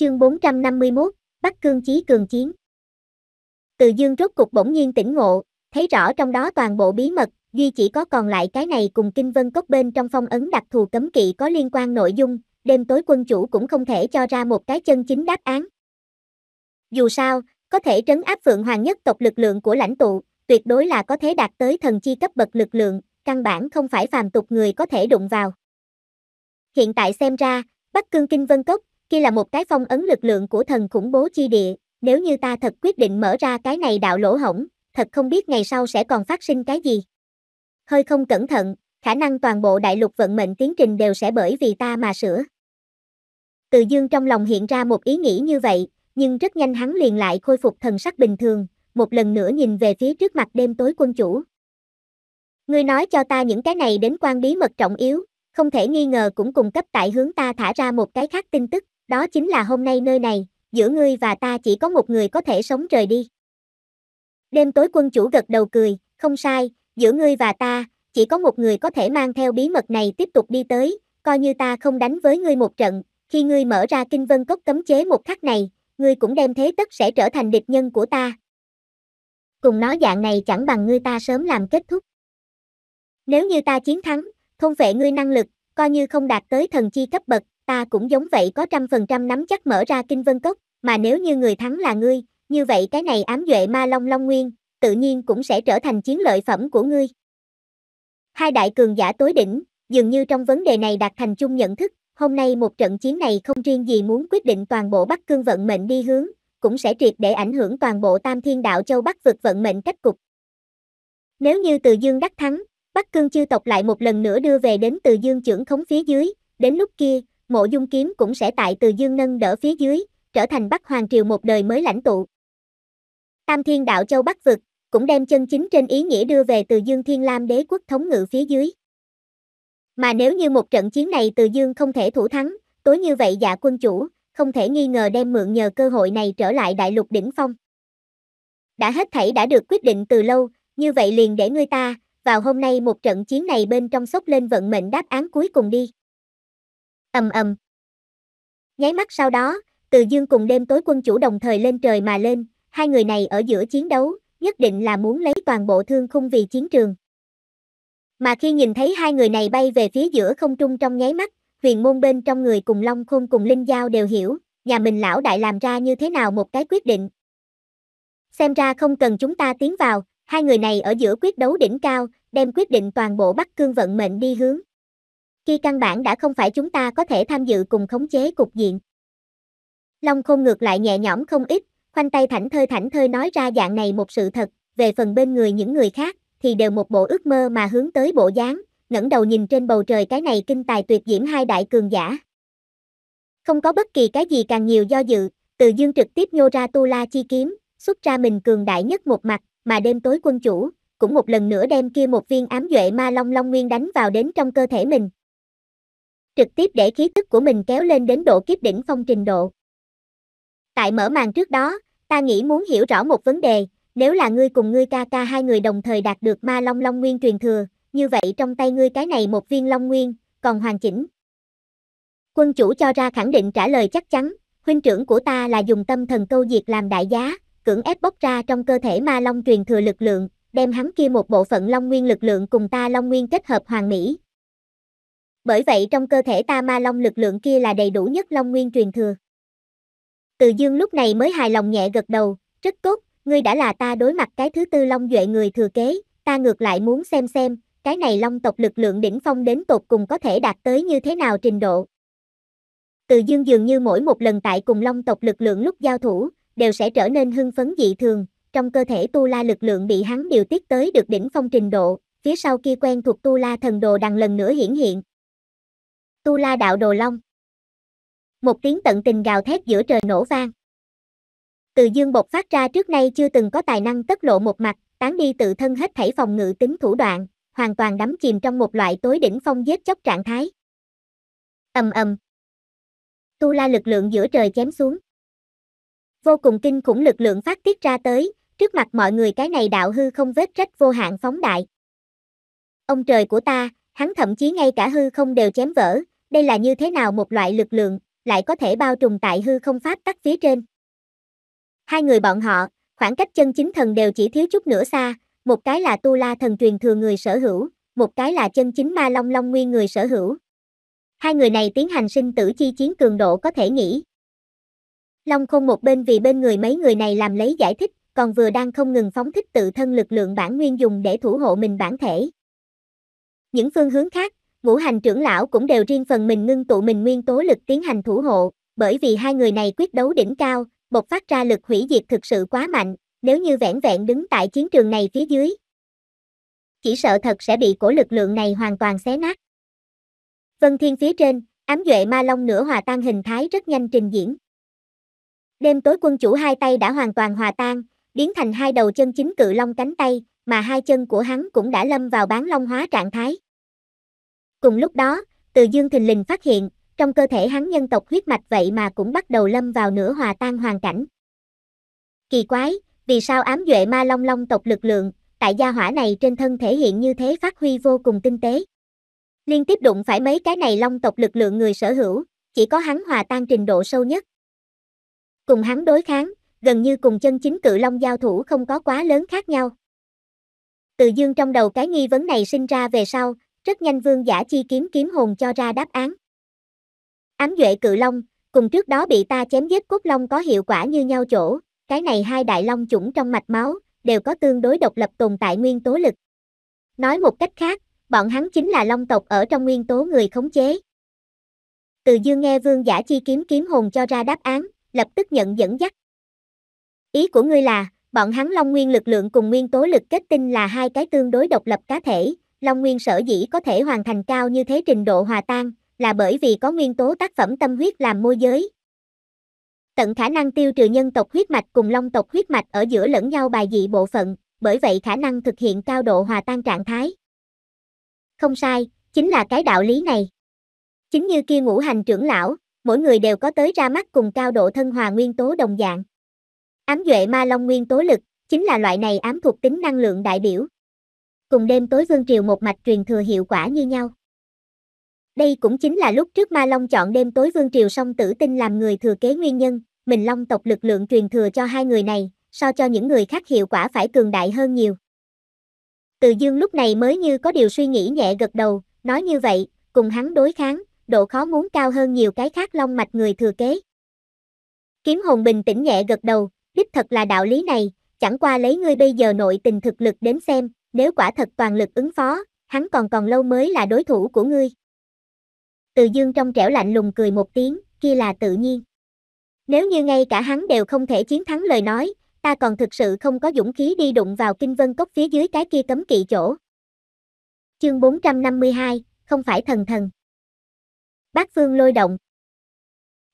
Chương 451, Bắc Cương Chí Cường Chiến Từ dương rốt cục bỗng nhiên tỉnh ngộ, thấy rõ trong đó toàn bộ bí mật, duy chỉ có còn lại cái này cùng kinh vân cốc bên trong phong ấn đặc thù cấm kỵ có liên quan nội dung, đêm tối quân chủ cũng không thể cho ra một cái chân chính đáp án. Dù sao, có thể trấn áp phượng hoàng nhất tộc lực lượng của lãnh tụ, tuyệt đối là có thể đạt tới thần chi cấp bậc lực lượng, căn bản không phải phàm tục người có thể đụng vào. Hiện tại xem ra, Bắc Cương Kinh Vân Cốc kia là một cái phong ấn lực lượng của thần khủng bố chi địa, nếu như ta thật quyết định mở ra cái này đạo lỗ hổng, thật không biết ngày sau sẽ còn phát sinh cái gì. Hơi không cẩn thận, khả năng toàn bộ đại lục vận mệnh tiến trình đều sẽ bởi vì ta mà sửa. Từ dương trong lòng hiện ra một ý nghĩ như vậy, nhưng rất nhanh hắn liền lại khôi phục thần sắc bình thường, một lần nữa nhìn về phía trước mặt đêm tối quân chủ. Ngươi nói cho ta những cái này đến quan bí mật trọng yếu, không thể nghi ngờ cũng cùng cấp tại hướng ta thả ra một cái khác tin tức, đó chính là hôm nay nơi này, giữa ngươi và ta chỉ có một người có thể sống rời đi. Đêm tối quân chủ gật đầu cười, không sai, giữa ngươi và ta, chỉ có một người có thể mang theo bí mật này tiếp tục đi tới, coi như ta không đánh với ngươi một trận, khi ngươi mở ra kinh vân cốc cấm chế một khắc này, ngươi cũng đem thế tất sẽ trở thành địch nhân của ta. Cùng nói dạng này chẳng bằng ngươi ta sớm làm kết thúc. Nếu như ta chiến thắng, thôn vệ ngươi năng lực, coi như không đạt tới thần chi cấp bậc, ta cũng giống vậy có trăm phần trăm nắm chắc mở ra kinh vân cốc, mà nếu như người thắng là ngươi, như vậy cái này ám duệ ma long long nguyên, tự nhiên cũng sẽ trở thành chiến lợi phẩm của ngươi. Hai đại cường giả tối đỉnh, dường như trong vấn đề này đạt thành chung nhận thức, hôm nay một trận chiến này không riêng gì muốn quyết định toàn bộ Bắc Cương vận mệnh đi hướng, cũng sẽ triệt để ảnh hưởng toàn bộ Tam Thiên Đạo Châu Bắc vực vận mệnh cách cục. Nếu như Từ Dương đắc thắng, Bắc Cương chư tộc lại một lần nữa đưa về đến Từ Dương trưởng khống phía dưới, đến lúc kia, mộ dung kiếm cũng sẽ tại từ dương nâng đỡ phía dưới, trở thành Bắc Hoàng Triều một đời mới lãnh tụ. Tam Thiên Đạo Châu Bắc Vực, cũng đem chân chính trên ý nghĩa đưa về từ dương Thiên Lam đế quốc thống ngự phía dưới. Mà nếu như một trận chiến này từ dương không thể thủ thắng, tối như vậy dạ quân chủ, không thể nghi ngờ đem mượn nhờ cơ hội này trở lại đại lục đỉnh phong. Đã hết thảy đã được quyết định từ lâu, như vậy liền để ngươi ta, vào hôm nay một trận chiến này bên trong sốc lên vận mệnh đáp án cuối cùng đi ầm ầm. Nháy mắt sau đó, từ dương cùng đêm tối quân chủ đồng thời lên trời mà lên, hai người này ở giữa chiến đấu, nhất định là muốn lấy toàn bộ thương khung vì chiến trường. Mà khi nhìn thấy hai người này bay về phía giữa không trung trong nháy mắt, huyền môn bên trong người cùng Long Khôn cùng Linh Giao đều hiểu, nhà mình lão đại làm ra như thế nào một cái quyết định. Xem ra không cần chúng ta tiến vào, hai người này ở giữa quyết đấu đỉnh cao, đem quyết định toàn bộ bắt Cương vận mệnh đi hướng kia căn bản đã không phải chúng ta có thể tham dự cùng khống chế cục diện. Long khôn ngược lại nhẹ nhõm không ít, khoanh tay thảnh thơi thảnh thơi nói ra dạng này một sự thật, về phần bên người những người khác, thì đều một bộ ước mơ mà hướng tới bộ dáng, ngẩng đầu nhìn trên bầu trời cái này kinh tài tuyệt diễm hai đại cường giả. Không có bất kỳ cái gì càng nhiều do dự, từ dương trực tiếp nhô ra tu la chi kiếm, xuất ra mình cường đại nhất một mặt, mà đêm tối quân chủ, cũng một lần nữa đem kia một viên ám duệ ma long long nguyên đánh vào đến trong cơ thể mình, trực tiếp để khí tức của mình kéo lên đến độ kiếp đỉnh phong trình độ. Tại mở màn trước đó, ta nghĩ muốn hiểu rõ một vấn đề, nếu là ngươi cùng ngươi ca ca hai người đồng thời đạt được ma long long nguyên truyền thừa, như vậy trong tay ngươi cái này một viên long nguyên, còn hoàn chỉnh. Quân chủ cho ra khẳng định trả lời chắc chắn, huynh trưởng của ta là dùng tâm thần câu diệt làm đại giá, cưỡng ép bốc ra trong cơ thể ma long truyền thừa lực lượng, đem hắn kia một bộ phận long nguyên lực lượng cùng ta long nguyên kết hợp hoàn mỹ, bởi vậy trong cơ thể ta ma long lực lượng kia là đầy đủ nhất long nguyên truyền thừa. Từ dương lúc này mới hài lòng nhẹ gật đầu, rất tốt, ngươi đã là ta đối mặt cái thứ tư long duệ người thừa kế, ta ngược lại muốn xem xem, cái này long tộc lực lượng đỉnh phong đến tột cùng có thể đạt tới như thế nào trình độ. Từ dương dường như mỗi một lần tại cùng long tộc lực lượng lúc giao thủ, đều sẽ trở nên hưng phấn dị thường, trong cơ thể tu la lực lượng bị hắn điều tiết tới được đỉnh phong trình độ, phía sau kia quen thuộc tu la thần đồ đằng lần nữa hiển hiện. Tu La đạo đồ long. Một tiếng tận tình gào thét giữa trời nổ vang. Từ dương bột phát ra trước nay chưa từng có tài năng tất lộ một mặt, tán đi tự thân hết thảy phòng ngự tính thủ đoạn, hoàn toàn đắm chìm trong một loại tối đỉnh phong giết chóc trạng thái. ầm ầm. Tu La lực lượng giữa trời chém xuống. Vô cùng kinh khủng lực lượng phát tiết ra tới, trước mặt mọi người cái này đạo hư không vết rách vô hạn phóng đại. Ông trời của ta, hắn thậm chí ngay cả hư không đều chém vỡ, đây là như thế nào một loại lực lượng, lại có thể bao trùm tại hư không pháp tắc phía trên. Hai người bọn họ, khoảng cách chân chính thần đều chỉ thiếu chút nữa xa, một cái là tu la thần truyền thừa người sở hữu, một cái là chân chính ma long long nguyên người sở hữu. Hai người này tiến hành sinh tử chi chiến cường độ có thể nghĩ. Long khôn một bên vì bên người mấy người này làm lấy giải thích, còn vừa đang không ngừng phóng thích tự thân lực lượng bản nguyên dùng để thủ hộ mình bản thể. Những phương hướng khác, ngũ hành trưởng lão cũng đều riêng phần mình ngưng tụ mình nguyên tố lực tiến hành thủ hộ, bởi vì hai người này quyết đấu đỉnh cao, bộc phát ra lực hủy diệt thực sự quá mạnh, nếu như vẹn vẹn đứng tại chiến trường này phía dưới. Chỉ sợ thật sẽ bị cổ lực lượng này hoàn toàn xé nát. Vân Thiên phía trên, ám duệ ma long nửa hòa tan hình thái rất nhanh trình diễn. Đêm tối quân chủ hai tay đã hoàn toàn hòa tan, biến thành hai đầu chân chính cự long cánh tay, mà hai chân của hắn cũng đã lâm vào bán long hóa trạng thái. Cùng lúc đó, Từ Dương thình lình phát hiện, trong cơ thể hắn nhân tộc huyết mạch vậy mà cũng bắt đầu lâm vào nửa hòa tan hoàn cảnh. Kỳ quái, vì sao ám duệ ma long long tộc lực lượng, tại gia hỏa này trên thân thể hiện như thế phát huy vô cùng tinh tế. Liên tiếp đụng phải mấy cái này long tộc lực lượng người sở hữu, chỉ có hắn hòa tan trình độ sâu nhất. Cùng hắn đối kháng, gần như cùng chân chính cự long giao thủ không có quá lớn khác nhau. Từ dương trong đầu cái nghi vấn này sinh ra về sau, rất nhanh vương giả chi kiếm kiếm hồn cho ra đáp án. Ám duệ cự long, cùng trước đó bị ta chém giết cốt long có hiệu quả như nhau chỗ, cái này hai đại long chủng trong mạch máu, đều có tương đối độc lập tồn tại nguyên tố lực. Nói một cách khác, bọn hắn chính là long tộc ở trong nguyên tố người khống chế. Từ dương nghe vương giả chi kiếm kiếm hồn cho ra đáp án, lập tức nhận dẫn dắt. Ý của ngươi là, bọn hắn long nguyên lực lượng cùng nguyên tố lực kết tinh là hai cái tương đối độc lập cá thể, Long Nguyên sở dĩ có thể hoàn thành cao như thế trình độ hòa tan, là bởi vì có nguyên tố tác phẩm tâm huyết làm môi giới. Tận khả năng tiêu trừ nhân tộc huyết mạch cùng long tộc huyết mạch ở giữa lẫn nhau bài dị bộ phận, bởi vậy khả năng thực hiện cao độ hòa tan trạng thái. Không sai, chính là cái đạo lý này. Chính như kia ngũ hành trưởng lão, mỗi người đều có tới ra mắt cùng cao độ thân hòa nguyên tố đồng dạng. Ám duệ ma long nguyên tố lực, chính là loại này ám thuộc tính năng lượng đại biểu cùng đêm tối vương triều một mạch truyền thừa hiệu quả như nhau. Đây cũng chính là lúc trước Ma Long chọn đêm tối vương triều song tử tinh làm người thừa kế nguyên nhân, mình Long tộc lực lượng truyền thừa cho hai người này, so cho những người khác hiệu quả phải cường đại hơn nhiều. Từ dương lúc này mới như có điều suy nghĩ nhẹ gật đầu, nói như vậy, cùng hắn đối kháng, độ khó muốn cao hơn nhiều cái khác long mạch người thừa kế. Kiếm hồn bình tĩnh nhẹ gật đầu, đích thật là đạo lý này, chẳng qua lấy ngươi bây giờ nội tình thực lực đến xem, nếu quả thật toàn lực ứng phó, hắn còn còn lâu mới là đối thủ của ngươi. Từ dương trong trẻo lạnh lùng cười một tiếng, kia là tự nhiên. Nếu như ngay cả hắn đều không thể chiến thắng lời nói, ta còn thực sự không có dũng khí đi đụng vào kinh vân cốc phía dưới cái kia cấm kỵ chỗ. Chương 452, không phải thần thần. Bác Phương lôi động.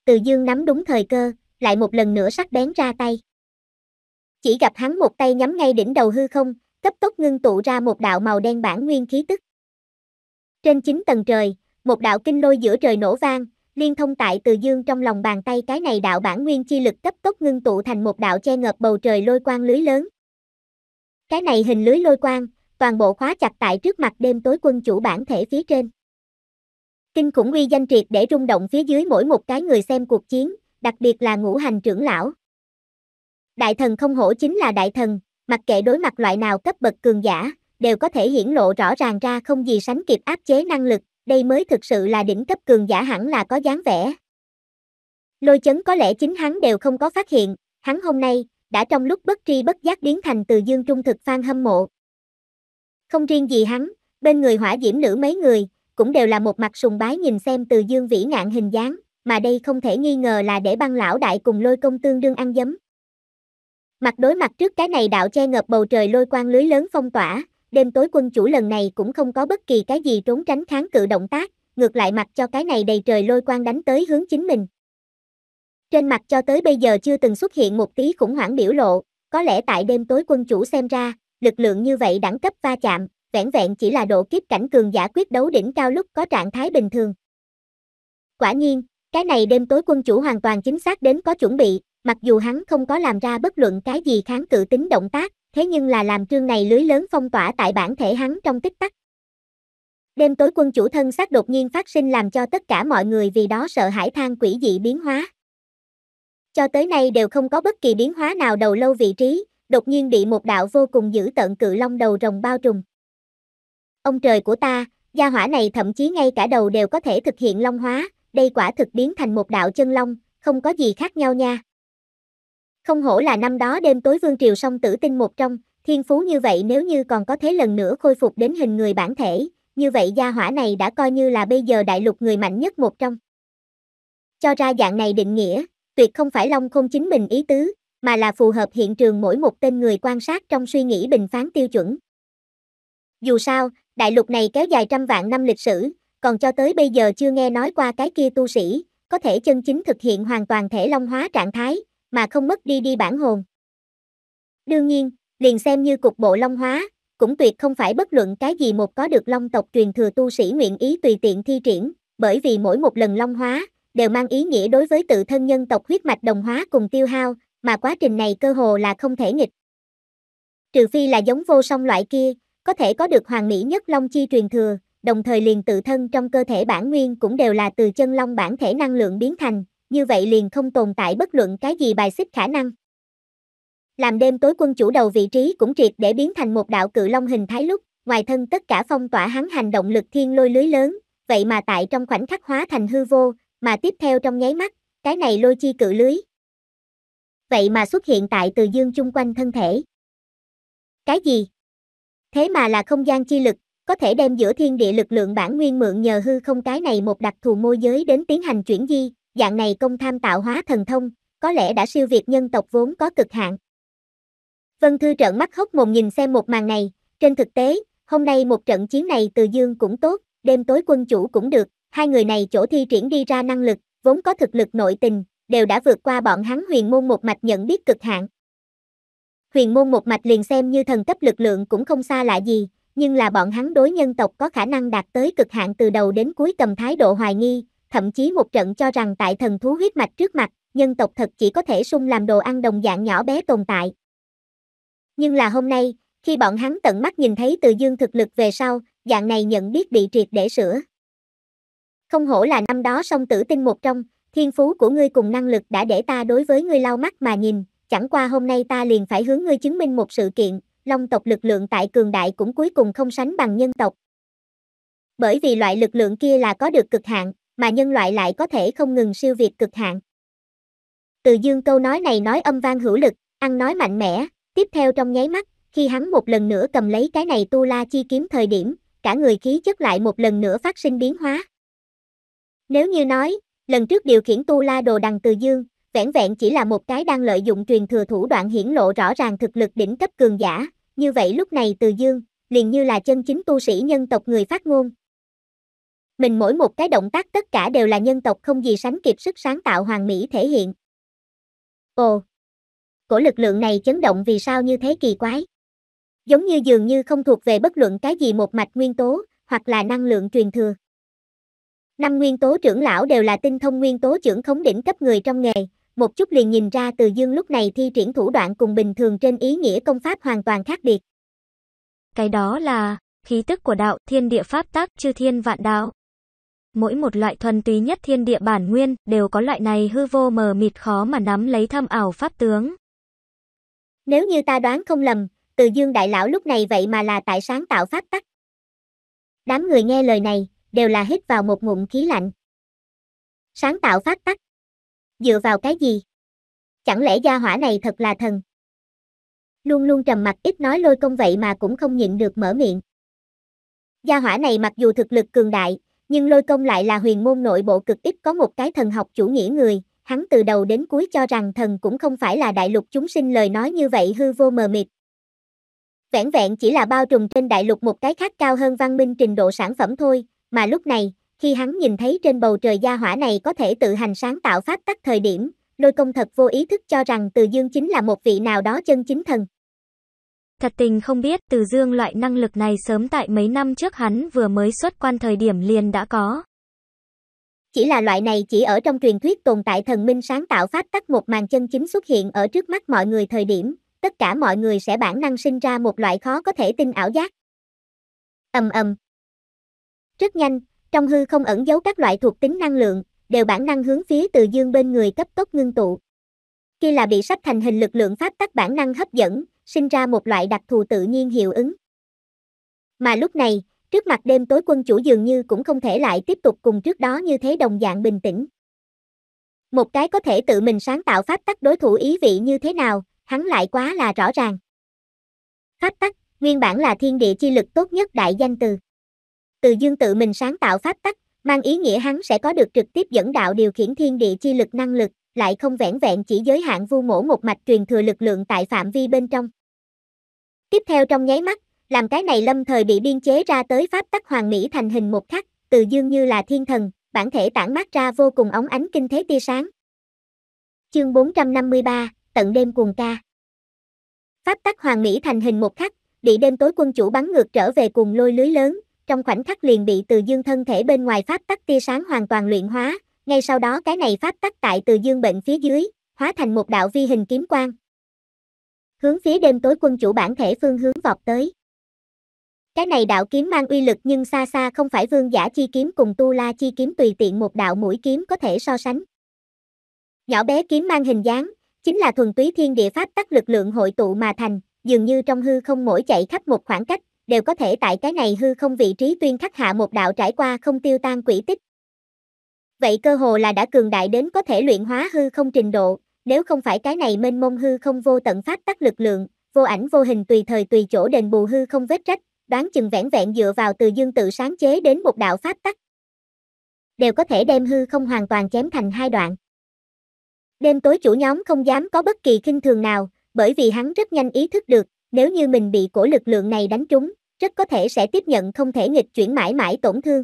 Từ dương nắm đúng thời cơ, lại một lần nữa sắc bén ra tay. Chỉ gặp hắn một tay nhắm ngay đỉnh đầu hư không, cấp tốc ngưng tụ ra một đạo màu đen bản nguyên khí tức. Trên 9 tầng trời, một đạo kinh lôi giữa trời nổ vang, liên thông tại từ dương trong lòng bàn tay cái này đạo bản nguyên chi lực cấp tốc ngưng tụ thành một đạo che ngập bầu trời lôi quang lưới lớn. Cái này hình lưới lôi quang, toàn bộ khóa chặt tại trước mặt đêm tối quân chủ bản thể phía trên. Kinh khủng uy danh triệt để rung động phía dưới mỗi một cái người xem cuộc chiến, đặc biệt là ngũ hành trưởng lão. Đại thần không hổ chính là đại thần, mặc kệ đối mặt loại nào cấp bậc cường giả, đều có thể hiển lộ rõ ràng ra không gì sánh kịp áp chế năng lực, đây mới thực sự là đỉnh cấp cường giả hẳn là có dáng vẻ. Lôi chấn có lẽ chính hắn đều không có phát hiện, hắn hôm nay, đã trong lúc bất tri bất giác biến thành từ dương trung thực phan hâm mộ. Không riêng gì hắn, bên người hỏa diễm nữ mấy người, cũng đều là một mặt sùng bái nhìn xem từ dương vĩ ngạn hình dáng, mà đây không thể nghi ngờ là để băng lão đại cùng lôi công tương đương ăn dấm. Mặt đối mặt trước cái này đạo che ngập bầu trời lôi quang lưới lớn phong tỏa, đêm tối quân chủ lần này cũng không có bất kỳ cái gì trốn tránh kháng cự động tác, ngược lại mặt cho cái này đầy trời lôi quang đánh tới hướng chính mình. Trên mặt cho tới bây giờ chưa từng xuất hiện một tí khủng hoảng biểu lộ, có lẽ tại đêm tối quân chủ xem ra, lực lượng như vậy đẳng cấp va chạm, vẻn vẹn chỉ là độ kiếp cảnh cường giả quyết đấu đỉnh cao lúc có trạng thái bình thường. Quả nhiên, cái này đêm tối quân chủ hoàn toàn chính xác đến có chuẩn bị, mặc dù hắn không có làm ra bất luận cái gì kháng cự tính động tác, thế nhưng là làm trương này lưới lớn phong tỏa tại bản thể hắn trong tích tắc. Đêm tối quân chủ thân xác đột nhiên phát sinh làm cho tất cả mọi người vì đó sợ hãi than quỷ dị biến hóa. Cho tới nay đều không có bất kỳ biến hóa nào đầu lâu vị trí, đột nhiên bị một đạo vô cùng dữ tận cự long đầu rồng bao trùm. Ông trời của ta, gia hỏa này thậm chí ngay cả đầu đều có thể thực hiện long hóa, đây quả thực biến thành một đạo chân long, không có gì khác nhau nha. Không hổ là năm đó đêm tối vương triều song tử tinh một trong, thiên phú như vậy nếu như còn có thế lần nữa khôi phục đến hình người bản thể, như vậy gia hỏa này đã coi như là bây giờ đại lục người mạnh nhất một trong. Cho ra dạng này định nghĩa, tuyệt không phải Long Khôn chính mình ý tứ, mà là phù hợp hiện trường mỗi một tên người quan sát trong suy nghĩ bình phán tiêu chuẩn. Dù sao, đại lục này kéo dài trăm vạn năm lịch sử, còn cho tới bây giờ chưa nghe nói qua cái kia tu sĩ, có thể chân chính thực hiện hoàn toàn thể long hóa trạng thái, mà không mất đi đi bản hồn. Đương nhiên, liền xem như cục bộ long hóa, cũng tuyệt không phải bất luận cái gì một có được long tộc truyền thừa tu sĩ nguyện ý tùy tiện thi triển, bởi vì mỗi một lần long hóa, đều mang ý nghĩa đối với tự thân nhân tộc huyết mạch đồng hóa cùng tiêu hao, mà quá trình này cơ hồ là không thể nghịch. Trừ phi là giống vô song loại kia, có thể có được hoàng mỹ nhất long chi truyền thừa, đồng thời liền tự thân trong cơ thể bản nguyên cũng đều là từ chân long bản thể năng lượng biến thành, như vậy liền không tồn tại bất luận cái gì bài xích khả năng. Làm đêm tối quân chủ đầu vị trí cũng triệt để biến thành một đạo cự long hình thái lúc, ngoài thân tất cả phong tỏa hắn hành động lực thiên lôi lưới lớn, vậy mà tại trong khoảnh khắc hóa thành hư vô, mà tiếp theo trong nháy mắt, cái này lôi chi cự lưới. Vậy mà xuất hiện tại từ dương chung quanh thân thể. Cái gì? Thế mà là không gian chi lực, có thể đem giữa thiên địa lực lượng bản nguyên mượn nhờ hư không cái này một đặc thù môi giới đến tiến hành chuyển di, dạng này công tham tạo hóa thần thông, có lẽ đã siêu việt nhân tộc vốn có cực hạn. Vân Thư trợn mắt hốc mồm nhìn xem một màn này, trên thực tế, hôm nay một trận chiến này từ dương cũng tốt, đêm tối quân chủ cũng được, hai người này chỗ thi triển đi ra năng lực, vốn có thực lực nội tình, đều đã vượt qua bọn hắn huyền môn một mạch nhận biết cực hạn. Huyền môn một mạch liền xem như thần cấp lực lượng cũng không xa lạ gì, nhưng là bọn hắn đối nhân tộc có khả năng đạt tới cực hạn từ đầu đến cuối cầm thái độ hoài nghi, thậm chí một trận cho rằng tại thần thú huyết mạch trước mặt, nhân tộc thật chỉ có thể sung làm đồ ăn đồng dạng nhỏ bé tồn tại. Nhưng là hôm nay, khi bọn hắn tận mắt nhìn thấy từ dương thực lực về sau, dạng này nhận biết bị triệt để sửa. Không hổ là năm đó song tử tinh một trong, thiên phú của ngươi cùng năng lực đã để ta đối với ngươi lau mắt mà nhìn, chẳng qua hôm nay ta liền phải hướng ngươi chứng minh một sự kiện, long tộc lực lượng tại cường đại cũng cuối cùng không sánh bằng nhân tộc. Bởi vì loại lực lượng kia là có được cực hạn, mà nhân loại lại có thể không ngừng siêu việt cực hạn. Từ dương câu nói này nói âm vang hữu lực, ăn nói mạnh mẽ, tiếp theo trong nháy mắt, khi hắn một lần nữa cầm lấy cái này tu la chi kiếm thời điểm, cả người khí chất lại một lần nữa phát sinh biến hóa. Nếu như nói, lần trước điều khiển tu la đồ đằng từ dương, vẻn vẹn chỉ là một cái đang lợi dụng truyền thừa thủ đoạn hiển lộ rõ ràng thực lực đỉnh cấp cường giả, như vậy lúc này Từ Dương, liền như là chân chính tu sĩ nhân tộc người phát ngôn. Mình mỗi một cái động tác tất cả đều là nhân tộc không gì sánh kịp sức sáng tạo hoàn mỹ thể hiện. Ồ! Cổ lực lượng này chấn động vì sao như thế kỳ quái? Giống như dường như không thuộc về bất luận cái gì một mạch nguyên tố, hoặc là năng lượng truyền thừa. Năm nguyên tố trưởng lão đều là tinh thông nguyên tố trưởng khống đỉnh cấp người trong nghề, một chút liền nhìn ra từ dương lúc này thi triển thủ đoạn cùng bình thường trên ý nghĩa công pháp hoàn toàn khác biệt. Cái đó là, khí tức của đạo thiên địa pháp tác chư thiên vạn đạo. Mỗi một loại thuần túy nhất thiên địa bản nguyên đều có loại này hư vô mờ mịt khó mà nắm lấy thâm ảo pháp tướng. Nếu như ta đoán không lầm, từ dương đại lão lúc này vậy mà là tại sáng tạo pháp tắc. Đám người nghe lời này, đều là hít vào một ngụm khí lạnh. Sáng tạo pháp tắc dựa vào cái gì? Chẳng lẽ gia hỏa này thật là thần? Luôn luôn trầm mặt ít nói lôi công vậy mà cũng không nhịn được mở miệng. Gia hỏa này mặc dù thực lực cường đại, nhưng lôi công lại là huyền môn nội bộ cực ít có một cái thần học chủ nghĩa người, hắn từ đầu đến cuối cho rằng thần cũng không phải là đại lục chúng sinh lời nói như vậy hư vô mờ mịt. Vẹn vẹn chỉ là bao trùm trên đại lục một cái khác cao hơn văn minh trình độ sản phẩm thôi, mà lúc này, khi hắn nhìn thấy trên bầu trời gia hỏa này có thể tự hành sáng tạo pháp tắc thời điểm, lôi công thật vô ý thức cho rằng Từ Dương chính là một vị nào đó chân chính thần. Thật tình không biết Từ Dương loại năng lực này sớm tại mấy năm trước hắn vừa mới xuất quan thời điểm liền đã có. Chỉ là loại này chỉ ở trong truyền thuyết tồn tại thần minh sáng tạo pháp tắc một màn chân chính xuất hiện ở trước mắt mọi người thời điểm, tất cả mọi người sẽ bản năng sinh ra một loại khó có thể tin ảo giác. Ầm ầm. Rất nhanh, trong hư không ẩn giấu các loại thuộc tính năng lượng, đều bản năng hướng phía từ dương bên người cấp tốc ngưng tụ. Khi là bị sắp thành hình lực lượng pháp tắc bản năng hấp dẫn, sinh ra một loại đặc thù tự nhiên hiệu ứng. Mà lúc này, trước mặt đêm tối quân chủ dường như cũng không thể lại tiếp tục cùng trước đó như thế đồng dạng bình tĩnh. Một cái có thể tự mình sáng tạo pháp tắc đối thủ ý vị như thế nào, hắn lại quá là rõ ràng. Pháp tắc, nguyên bản là thiên địa chi lực tốt nhất đại danh từ. Từ dương tự mình sáng tạo pháp tắc, mang ý nghĩa hắn sẽ có được trực tiếp dẫn đạo điều khiển thiên địa chi lực năng lực, lại không vẻn vẹn chỉ giới hạn vu mổ một mạch truyền thừa lực lượng tại phạm vi bên trong. Tiếp theo trong nháy mắt, làm cái này lâm thời bị biên chế ra tới pháp tắc hoàng mỹ thành hình một khắc, từ dương như là thiên thần, bản thể tản mát ra vô cùng ống ánh kinh thế tia sáng. Chương 453, tận đêm cuồng ca. Pháp tắc hoàng mỹ thành hình một khắc, bị đêm tối quân chủ bắn ngược trở về cùng lôi lưới lớn, trong khoảnh khắc liền bị từ dương thân thể bên ngoài pháp tắc tia sáng hoàn toàn luyện hóa, ngay sau đó cái này pháp tắc tại từ dương bệnh phía dưới, hóa thành một đạo vi hình kiếm quang. Hướng phía đêm tối quân chủ bản thể phương hướng vọt tới. Cái này đạo kiếm mang uy lực nhưng xa xa không phải vương giả chi kiếm cùng tu la chi kiếm tùy tiện một đạo mũi kiếm có thể so sánh. Nhỏ bé kiếm mang hình dáng, chính là thuần túy thiên địa pháp tắc lực lượng hội tụ mà thành, dường như trong hư không mỗi chạy khắp một khoảng cách, đều có thể tại cái này hư không vị trí tuyên khắc hạ một đạo trải qua không tiêu tan quỷ tích. Vậy cơ hồ là đã cường đại đến có thể luyện hóa hư không trình độ, nếu không phải cái này mênh mông hư không vô tận phát tắc lực lượng, vô ảnh vô hình tùy thời tùy chỗ đền bù hư không vết rách, đoán chừng vẻn vẹn dựa vào từ dương tự sáng chế đến một đạo pháp tắc. Đều có thể đem hư không hoàn toàn chém thành hai đoạn. Đêm tối chủ nhóm không dám có bất kỳ kinh thường nào, bởi vì hắn rất nhanh ý thức được, nếu như mình bị cổ lực lượng này đánh trúng, rất có thể sẽ tiếp nhận không thể nghịch chuyển mãi mãi tổn thương.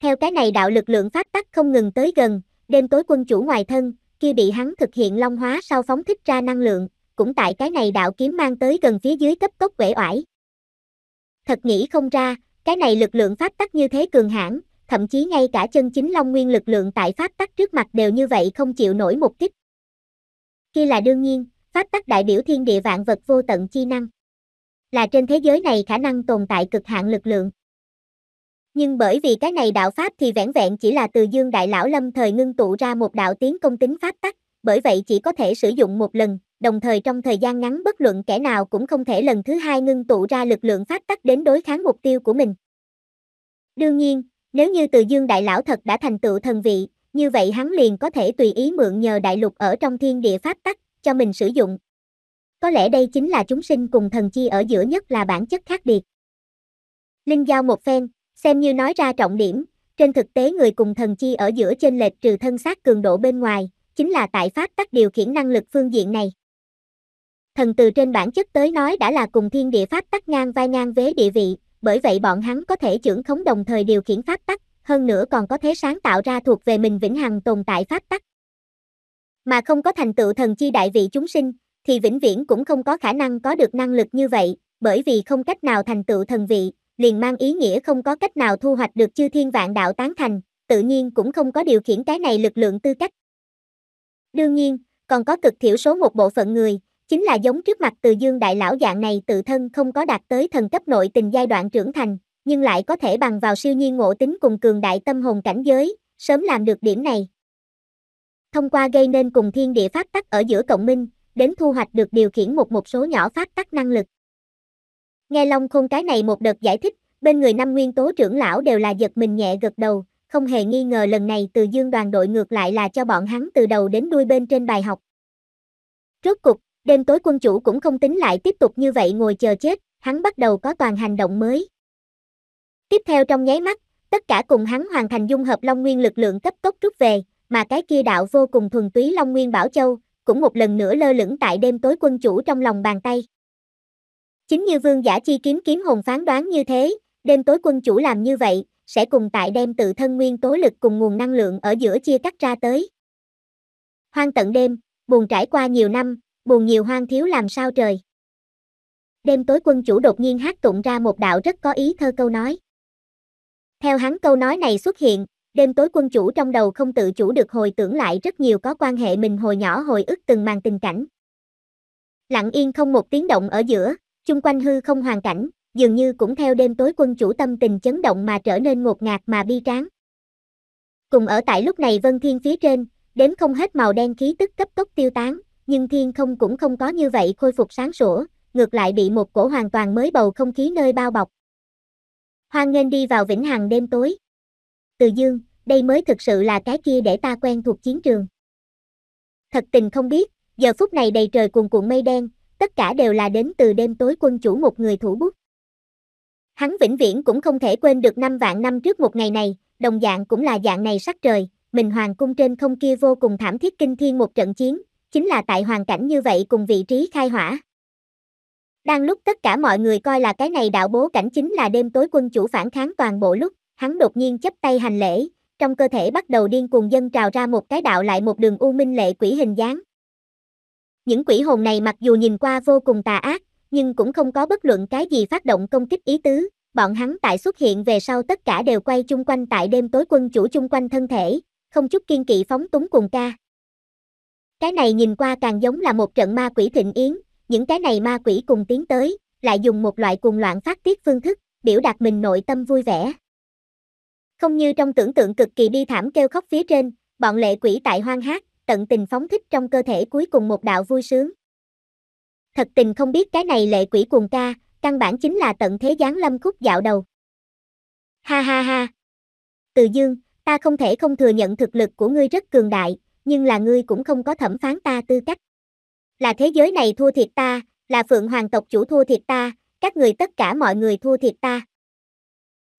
Theo cái này đạo lực lượng phát tắc không ngừng tới gần, đêm tối quân chủ ngoài thân, khi bị hắn thực hiện long hóa sau phóng thích ra năng lượng, cũng tại cái này đạo kiếm mang tới gần phía dưới cấp tốc quể oải. Thật nghĩ không ra, cái này lực lượng phát tắc như thế cường hãn, thậm chí ngay cả chân chính long nguyên lực lượng tại phát tắc trước mặt đều như vậy không chịu nổi một kích. Kia là đương nhiên, Pháp tắc đại biểu thiên địa vạn vật vô tận chi năng. Là trên thế giới này khả năng tồn tại cực hạn lực lượng. Nhưng bởi vì cái này đạo Pháp thì vẻn vẹn chỉ là từ dương đại lão lâm thời ngưng tụ ra một đạo tiến công tính Pháp tắc, bởi vậy chỉ có thể sử dụng một lần, đồng thời trong thời gian ngắn bất luận kẻ nào cũng không thể lần thứ hai ngưng tụ ra lực lượng Pháp tắc đến đối kháng mục tiêu của mình. Đương nhiên, nếu như từ dương đại lão thật đã thành tựu thần vị, như vậy hắn liền có thể tùy ý mượn nhờ đại lục ở trong thiên địa Pháp tắc, cho mình sử dụng. Có lẽ đây chính là chúng sinh cùng thần chi ở giữa nhất là bản chất khác biệt. Linh giao một phen, xem như nói ra trọng điểm, trên thực tế người cùng thần chi ở giữa trên lệch trừ thân xác cường độ bên ngoài, chính là tại pháp tắc điều khiển năng lực phương diện này. Thần từ trên bản chất tới nói đã là cùng thiên địa pháp tắc ngang vai ngang vế địa vị, bởi vậy bọn hắn có thể trưởng khống đồng thời điều khiển pháp tắc, hơn nữa còn có thể sáng tạo ra thuộc về mình vĩnh hằng tồn tại pháp tắc mà không có thành tựu thần chi đại vị chúng sinh, thì vĩnh viễn cũng không có khả năng có được năng lực như vậy, bởi vì không cách nào thành tựu thần vị, liền mang ý nghĩa không có cách nào thu hoạch được chư thiên vạn đạo tán thành, tự nhiên cũng không có điều khiển cái này lực lượng tư cách. Đương nhiên, còn có cực thiểu số một bộ phận người, chính là giống trước mặt từ dương đại lão dạng này tự thân không có đạt tới thần cấp nội tình giai đoạn trưởng thành, nhưng lại có thể bằng vào siêu nhiên ngộ tính cùng cường đại tâm hồn cảnh giới, sớm làm được điểm này thông qua gây nên cùng thiên địa pháp tắc ở giữa cộng minh, đến thu hoạch được điều khiển một một số nhỏ pháp tắc năng lực. Nghe Long Khôn cái này một đợt giải thích, bên người năm nguyên tố trưởng lão đều là giật mình nhẹ gật đầu, không hề nghi ngờ lần này từ dương đoàn đội ngược lại là cho bọn hắn từ đầu đến đuôi bên trên bài học. Rốt cục, đêm tối quân chủ cũng không tính lại tiếp tục như vậy ngồi chờ chết, hắn bắt đầu có toàn hành động mới. Tiếp theo trong nháy mắt, tất cả cùng hắn hoàn thành dung hợp long nguyên lực lượng cấp tốc rút về, mà cái kia đạo vô cùng thuần túy Long Nguyên Bảo Châu, cũng một lần nữa lơ lửng tại đêm tối quân chủ trong lòng bàn tay. Chính như vương giả chi kiếm kiếm hồn phán đoán như thế, đêm tối quân chủ làm như vậy, sẽ cùng tại đem tự thân nguyên tố lực cùng nguồn năng lượng ở giữa chia cắt ra tới. Hoang tận đêm, buồn trải qua nhiều năm, buồn nhiều hoang thiếu làm sao trời. Đêm tối quân chủ đột nhiên hát tụng ra một đạo rất có ý thơ câu nói. Theo hắn câu nói này xuất hiện, đêm tối quân chủ trong đầu không tự chủ được hồi tưởng lại rất nhiều có quan hệ mình hồi nhỏ hồi ức từng màn tình cảnh. Lặng yên không một tiếng động ở giữa, chung quanh hư không hoàn cảnh, dường như cũng theo đêm tối quân chủ tâm tình chấn động mà trở nên ngột ngạt mà bi tráng. Cùng ở tại lúc này vân thiên phía trên, đếm không hết màu đen khí tức cấp tốc tiêu tán, nhưng thiên không cũng không có như vậy khôi phục sáng sủa, ngược lại bị một cổ hoàn toàn mới bầu không khí nơi bao bọc. Hoan nghênh đi vào vĩnh hằng đêm tối từ dương, đây mới thực sự là cái kia để ta quen thuộc chiến trường. Thật tình không biết, giờ phút này đầy trời cuồn cuộn mây đen, tất cả đều là đến từ đêm tối quân chủ một người thủ bút. Hắn vĩnh viễn cũng không thể quên được năm vạn năm trước một ngày này, đồng dạng cũng là dạng này sắc trời, mình hoàng cung trên không kia vô cùng thảm thiết kinh thiên một trận chiến, chính là tại hoàn cảnh như vậy cùng vị trí khai hỏa. Đang lúc tất cả mọi người coi là cái này đạo bố cảnh chính là đêm tối quân chủ phản kháng toàn bộ lúc, hắn đột nhiên chấp tay hành lễ, trong cơ thể bắt đầu điên cuồng dân trào ra một cái đạo lại một đường u minh lệ quỷ hình dáng. Những quỷ hồn này mặc dù nhìn qua vô cùng tà ác, nhưng cũng không có bất luận cái gì phát động công kích ý tứ, bọn hắn tại xuất hiện về sau tất cả đều quay chung quanh tại đêm tối quân chủ chung quanh thân thể, không chút kiên kỵ phóng túng cùng ca. Cái này nhìn qua càng giống là một trận ma quỷ thịnh yến, những cái này ma quỷ cùng tiến tới, lại dùng một loại cuồng loạn phát tiết phương thức, biểu đạt mình nội tâm vui vẻ. Không như trong tưởng tượng cực kỳ bi thảm kêu khóc phía trên, bọn lệ quỷ tại hoang hát, tận tình phóng thích trong cơ thể cuối cùng một đạo vui sướng. Thật tình không biết cái này lệ quỷ cuồng ca, căn bản chính là tận thế giáng lâm khúc dạo đầu. Ha ha ha. Từ dương, ta không thể không thừa nhận thực lực của ngươi rất cường đại, nhưng là ngươi cũng không có thẩm phán ta tư cách. Là thế giới này thua thiệt ta, là phượng hoàng tộc chủ thua thiệt ta, các người tất cả mọi người thua thiệt ta.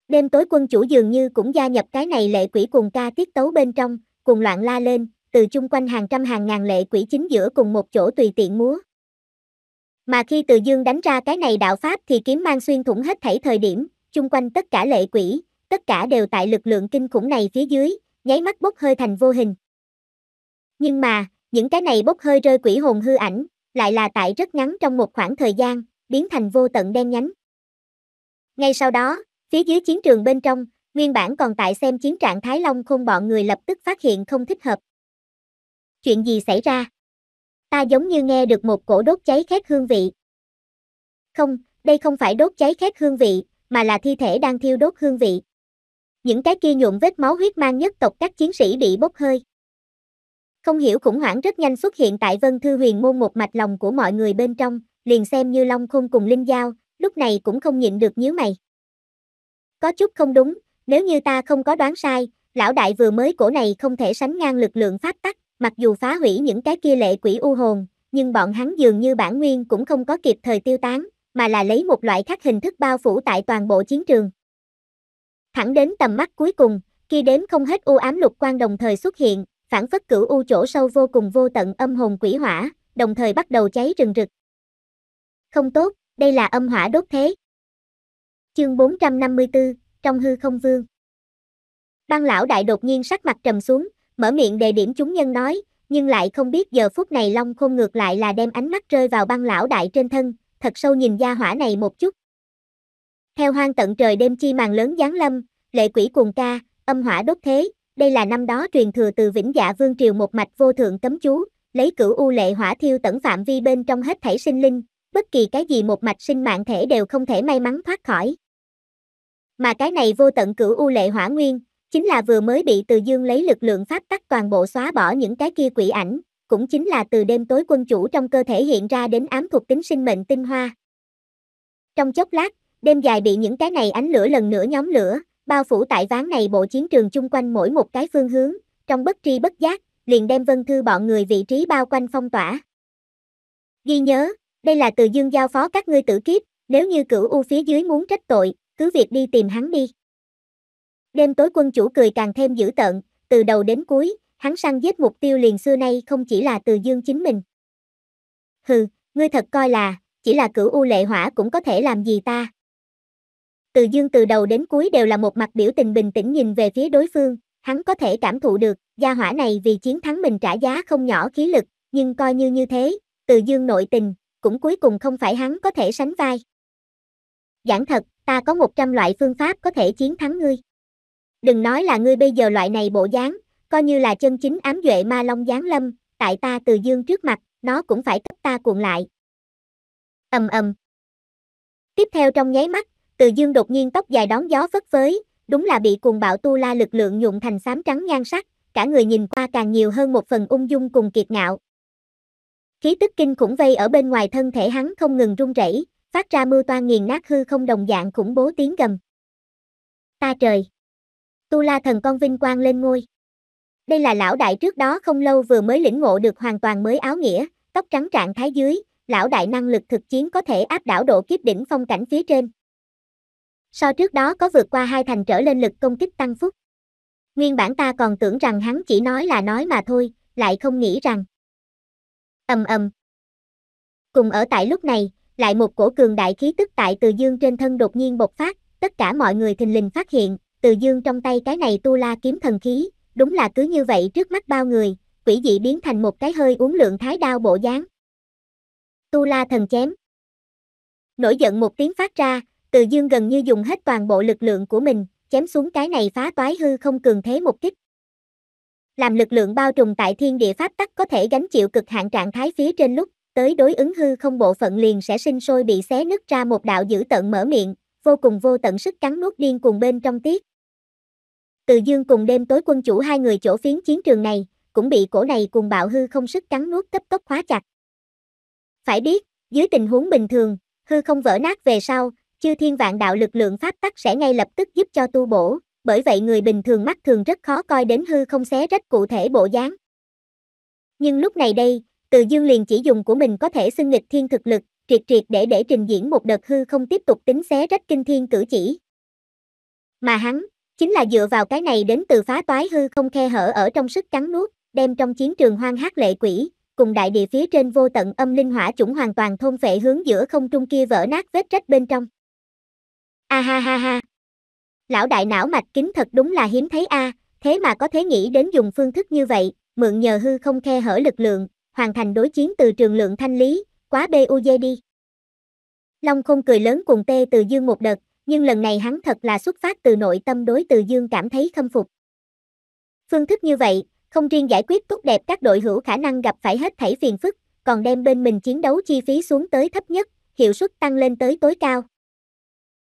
Đêm tối quân chủ dường như cũng gia nhập cái này lệ quỷ cùng ca tiết tấu bên trong, cùng loạn la lên, từ chung quanh hàng trăm hàng ngàn lệ quỷ chính giữa cùng một chỗ tùy tiện múa. Mà khi từ dương đánh ra cái này đạo pháp thì kiếm mang xuyên thủng hết thảy thời điểm, chung quanh tất cả lệ quỷ, tất cả đều tại lực lượng kinh khủng này phía dưới, nháy mắt bốc hơi thành vô hình. Nhưng mà, những cái này bốc hơi rơi quỷ hồn hư ảnh, lại là tại rất ngắn trong một khoảng thời gian, biến thành vô tận đen nhánh. Ngay sau đó, Phía dưới chiến trường bên trong, nguyên bản còn tại xem chiến trạng Thái Long không bọn người lập tức phát hiện không thích hợp. Chuyện gì xảy ra? Ta giống như nghe được một cổ đốt cháy khét hương vị. Không, đây không phải đốt cháy khét hương vị, mà là thi thể đang thiêu đốt hương vị. Những cái kia nhuộm vết máu huyết mang nhất tộc các chiến sĩ bị bốc hơi. Không hiểu khủng hoảng rất nhanh xuất hiện tại Vân Thư Huyền môn một mạch lòng của mọi người bên trong, liền xem như Long Khôn cùng Linh Giao, lúc này cũng không nhịn được nhíu mày có chút không đúng, nếu như ta không có đoán sai, lão đại vừa mới cổ này không thể sánh ngang lực lượng pháp tắc, mặc dù phá hủy những cái kia lệ quỷ u hồn, nhưng bọn hắn dường như bản nguyên cũng không có kịp thời tiêu tán, mà là lấy một loại khác hình thức bao phủ tại toàn bộ chiến trường. Thẳng đến tầm mắt cuối cùng, khi đếm không hết u ám lục quan đồng thời xuất hiện, phản phất cửu u chỗ sâu vô cùng vô tận âm hồn quỷ hỏa, đồng thời bắt đầu cháy rừng rực. Không tốt, đây là âm hỏa đốt thế. Chương 454, trong hư không vương. Băng lão đại đột nhiên sắc mặt trầm xuống, mở miệng đề điểm chúng nhân nói, nhưng lại không biết giờ phút này Long Khôn ngược lại là đem ánh mắt rơi vào băng lão đại trên thân, thật sâu nhìn gia hỏa này một chút. Theo hoang tận trời đêm chi màn lớn giáng lâm, lệ quỷ cuồng ca, âm hỏa đốt thế, đây là năm đó truyền thừa từ Vĩnh Dạ Vương triều một mạch vô thượng cấm chú, lấy cửu u lệ hỏa thiêu tận phạm vi bên trong hết thảy sinh linh, bất kỳ cái gì một mạch sinh mạng thể đều không thể may mắn thoát khỏi. Mà cái này vô tận cửu u lệ hỏa nguyên, chính là vừa mới bị từ dương lấy lực lượng pháp tắc toàn bộ xóa bỏ những cái kia quỷ ảnh, cũng chính là từ đêm tối quân chủ trong cơ thể hiện ra đến ám thuộc tính sinh mệnh tinh hoa. Trong chốc lát, đêm dài bị những cái này ánh lửa lần nữa nhóm lửa, bao phủ tại ván này bộ chiến trường chung quanh mỗi một cái phương hướng, trong bất tri bất giác, liền đem vân thư bọn người vị trí bao quanh phong tỏa. Ghi nhớ, đây là từ dương giao phó các ngươi tử kiếp, nếu như cửu u phía dưới muốn trách tội, cứ việc đi tìm hắn đi. Đêm tối quân chủ cười càng thêm dữ tợn, từ đầu đến cuối, hắn săn giết mục tiêu liền xưa nay không chỉ là từ dương chính mình. Hừ, ngươi thật coi là, chỉ là cửu u lệ hỏa cũng có thể làm gì ta. Từ dương từ đầu đến cuối đều là một mặt biểu tình bình tĩnh nhìn về phía đối phương, hắn có thể cảm thụ được, gia hỏa này vì chiến thắng mình trả giá không nhỏ khí lực, nhưng coi như như thế, từ dương nội tình, cũng cuối cùng không phải hắn có thể sánh vai. Giảng thật, ta có 100 loại phương pháp có thể chiến thắng ngươi. Đừng nói là ngươi bây giờ loại này bộ dáng, coi như là chân chính ám duệ ma long giáng lâm, tại ta từ dương trước mặt, nó cũng phải cấp ta cuộn lại. Ầm ầm. Tiếp theo trong nháy mắt, từ dương đột nhiên tóc dài đón gió phất phới, đúng là bị cuồng bạo tu la lực lượng nhuộm thành xám trắng nhan sắc, cả người nhìn qua càng nhiều hơn một phần ung dung cùng kiệt ngạo. Khí tức kinh khủng vây ở bên ngoài thân thể hắn không ngừng run rẩy, phát ra mưa toan nghiền nát hư không đồng dạng khủng bố tiếng gầm. Ta trời! Tu La thần con vinh quang lên ngôi. Đây là lão đại trước đó không lâu vừa mới lĩnh ngộ được hoàn toàn mới áo nghĩa, tóc trắng trạng thái dưới, lão đại năng lực thực chiến có thể áp đảo độ kiếp đỉnh phong cảnh phía trên. So trước đó có vượt qua hai thành trở lên lực công kích tăng phúc. Nguyên bản ta còn tưởng rằng hắn chỉ nói là nói mà thôi, lại không nghĩ rằng. Ầm ầm. Cùng ở tại lúc này, lại một cổ cường đại khí tức tại Từ Dương trên thân đột nhiên bộc phát, tất cả mọi người thình lình phát hiện, Từ Dương trong tay cái này tu la kiếm thần khí, đúng là cứ như vậy trước mắt bao người, quỷ dị biến thành một cái hơi uống lượng thái đao bộ dáng. Tu la thần chém. Nổi giận một tiếng phát ra, Từ Dương gần như dùng hết toàn bộ lực lượng của mình, chém xuống cái này phá toái hư không cường thế một kích. Làm lực lượng bao trùm tại thiên địa pháp tắc có thể gánh chịu cực hạn trạng thái phía trên lúc, tới đối ứng hư không bộ phận liền sẽ sinh sôi bị xé nứt ra một đạo dữ tận mở miệng, vô cùng vô tận sức cắn nuốt điên cùng bên trong tiết. Từ dương cùng đêm tối quân chủ hai người chỗ phiến chiến trường này, cũng bị cổ này cùng bạo hư không sức cắn nuốt cấp tốc khóa chặt. Phải biết, dưới tình huống bình thường, hư không vỡ nát về sau, chư thiên vạn đạo lực lượng pháp tắc sẽ ngay lập tức giúp cho tu bổ, bởi vậy người bình thường mắt thường rất khó coi đến hư không xé rách cụ thể bộ dáng. Nhưng lúc này đây, từ Dương liền chỉ dùng của mình có thể xưng nghịch thiên thực lực, triệt triệt để để trình diễn một đợt hư không tiếp tục tính xé rách kinh thiên cử chỉ. Mà hắn, chính là dựa vào cái này đến từ phá toái hư không khe hở ở trong sức cắn nuốt, đem trong chiến trường hoang hát lệ quỷ, cùng đại địa phía trên vô tận âm linh hỏa chủng hoàn toàn thôn phệ hướng giữa không trung kia vỡ nát vết rách bên trong. A ha ha ha. Lão đại não mạch kính thật đúng là hiếm thấy a, thế mà có thể nghĩ đến dùng phương thức như vậy, mượn nhờ hư không khe hở lực lượng, hoàn thành đối chiến từ trường lượng thanh lý, quá BUJ đi. Long không cười lớn cùng tê từ dương một đợt, nhưng lần này hắn thật là xuất phát từ nội tâm đối từ dương cảm thấy khâm phục. Phương thức như vậy, không riêng giải quyết tốt đẹp các đội hữu khả năng gặp phải hết thảy phiền phức, còn đem bên mình chiến đấu chi phí xuống tới thấp nhất, hiệu suất tăng lên tới tối cao.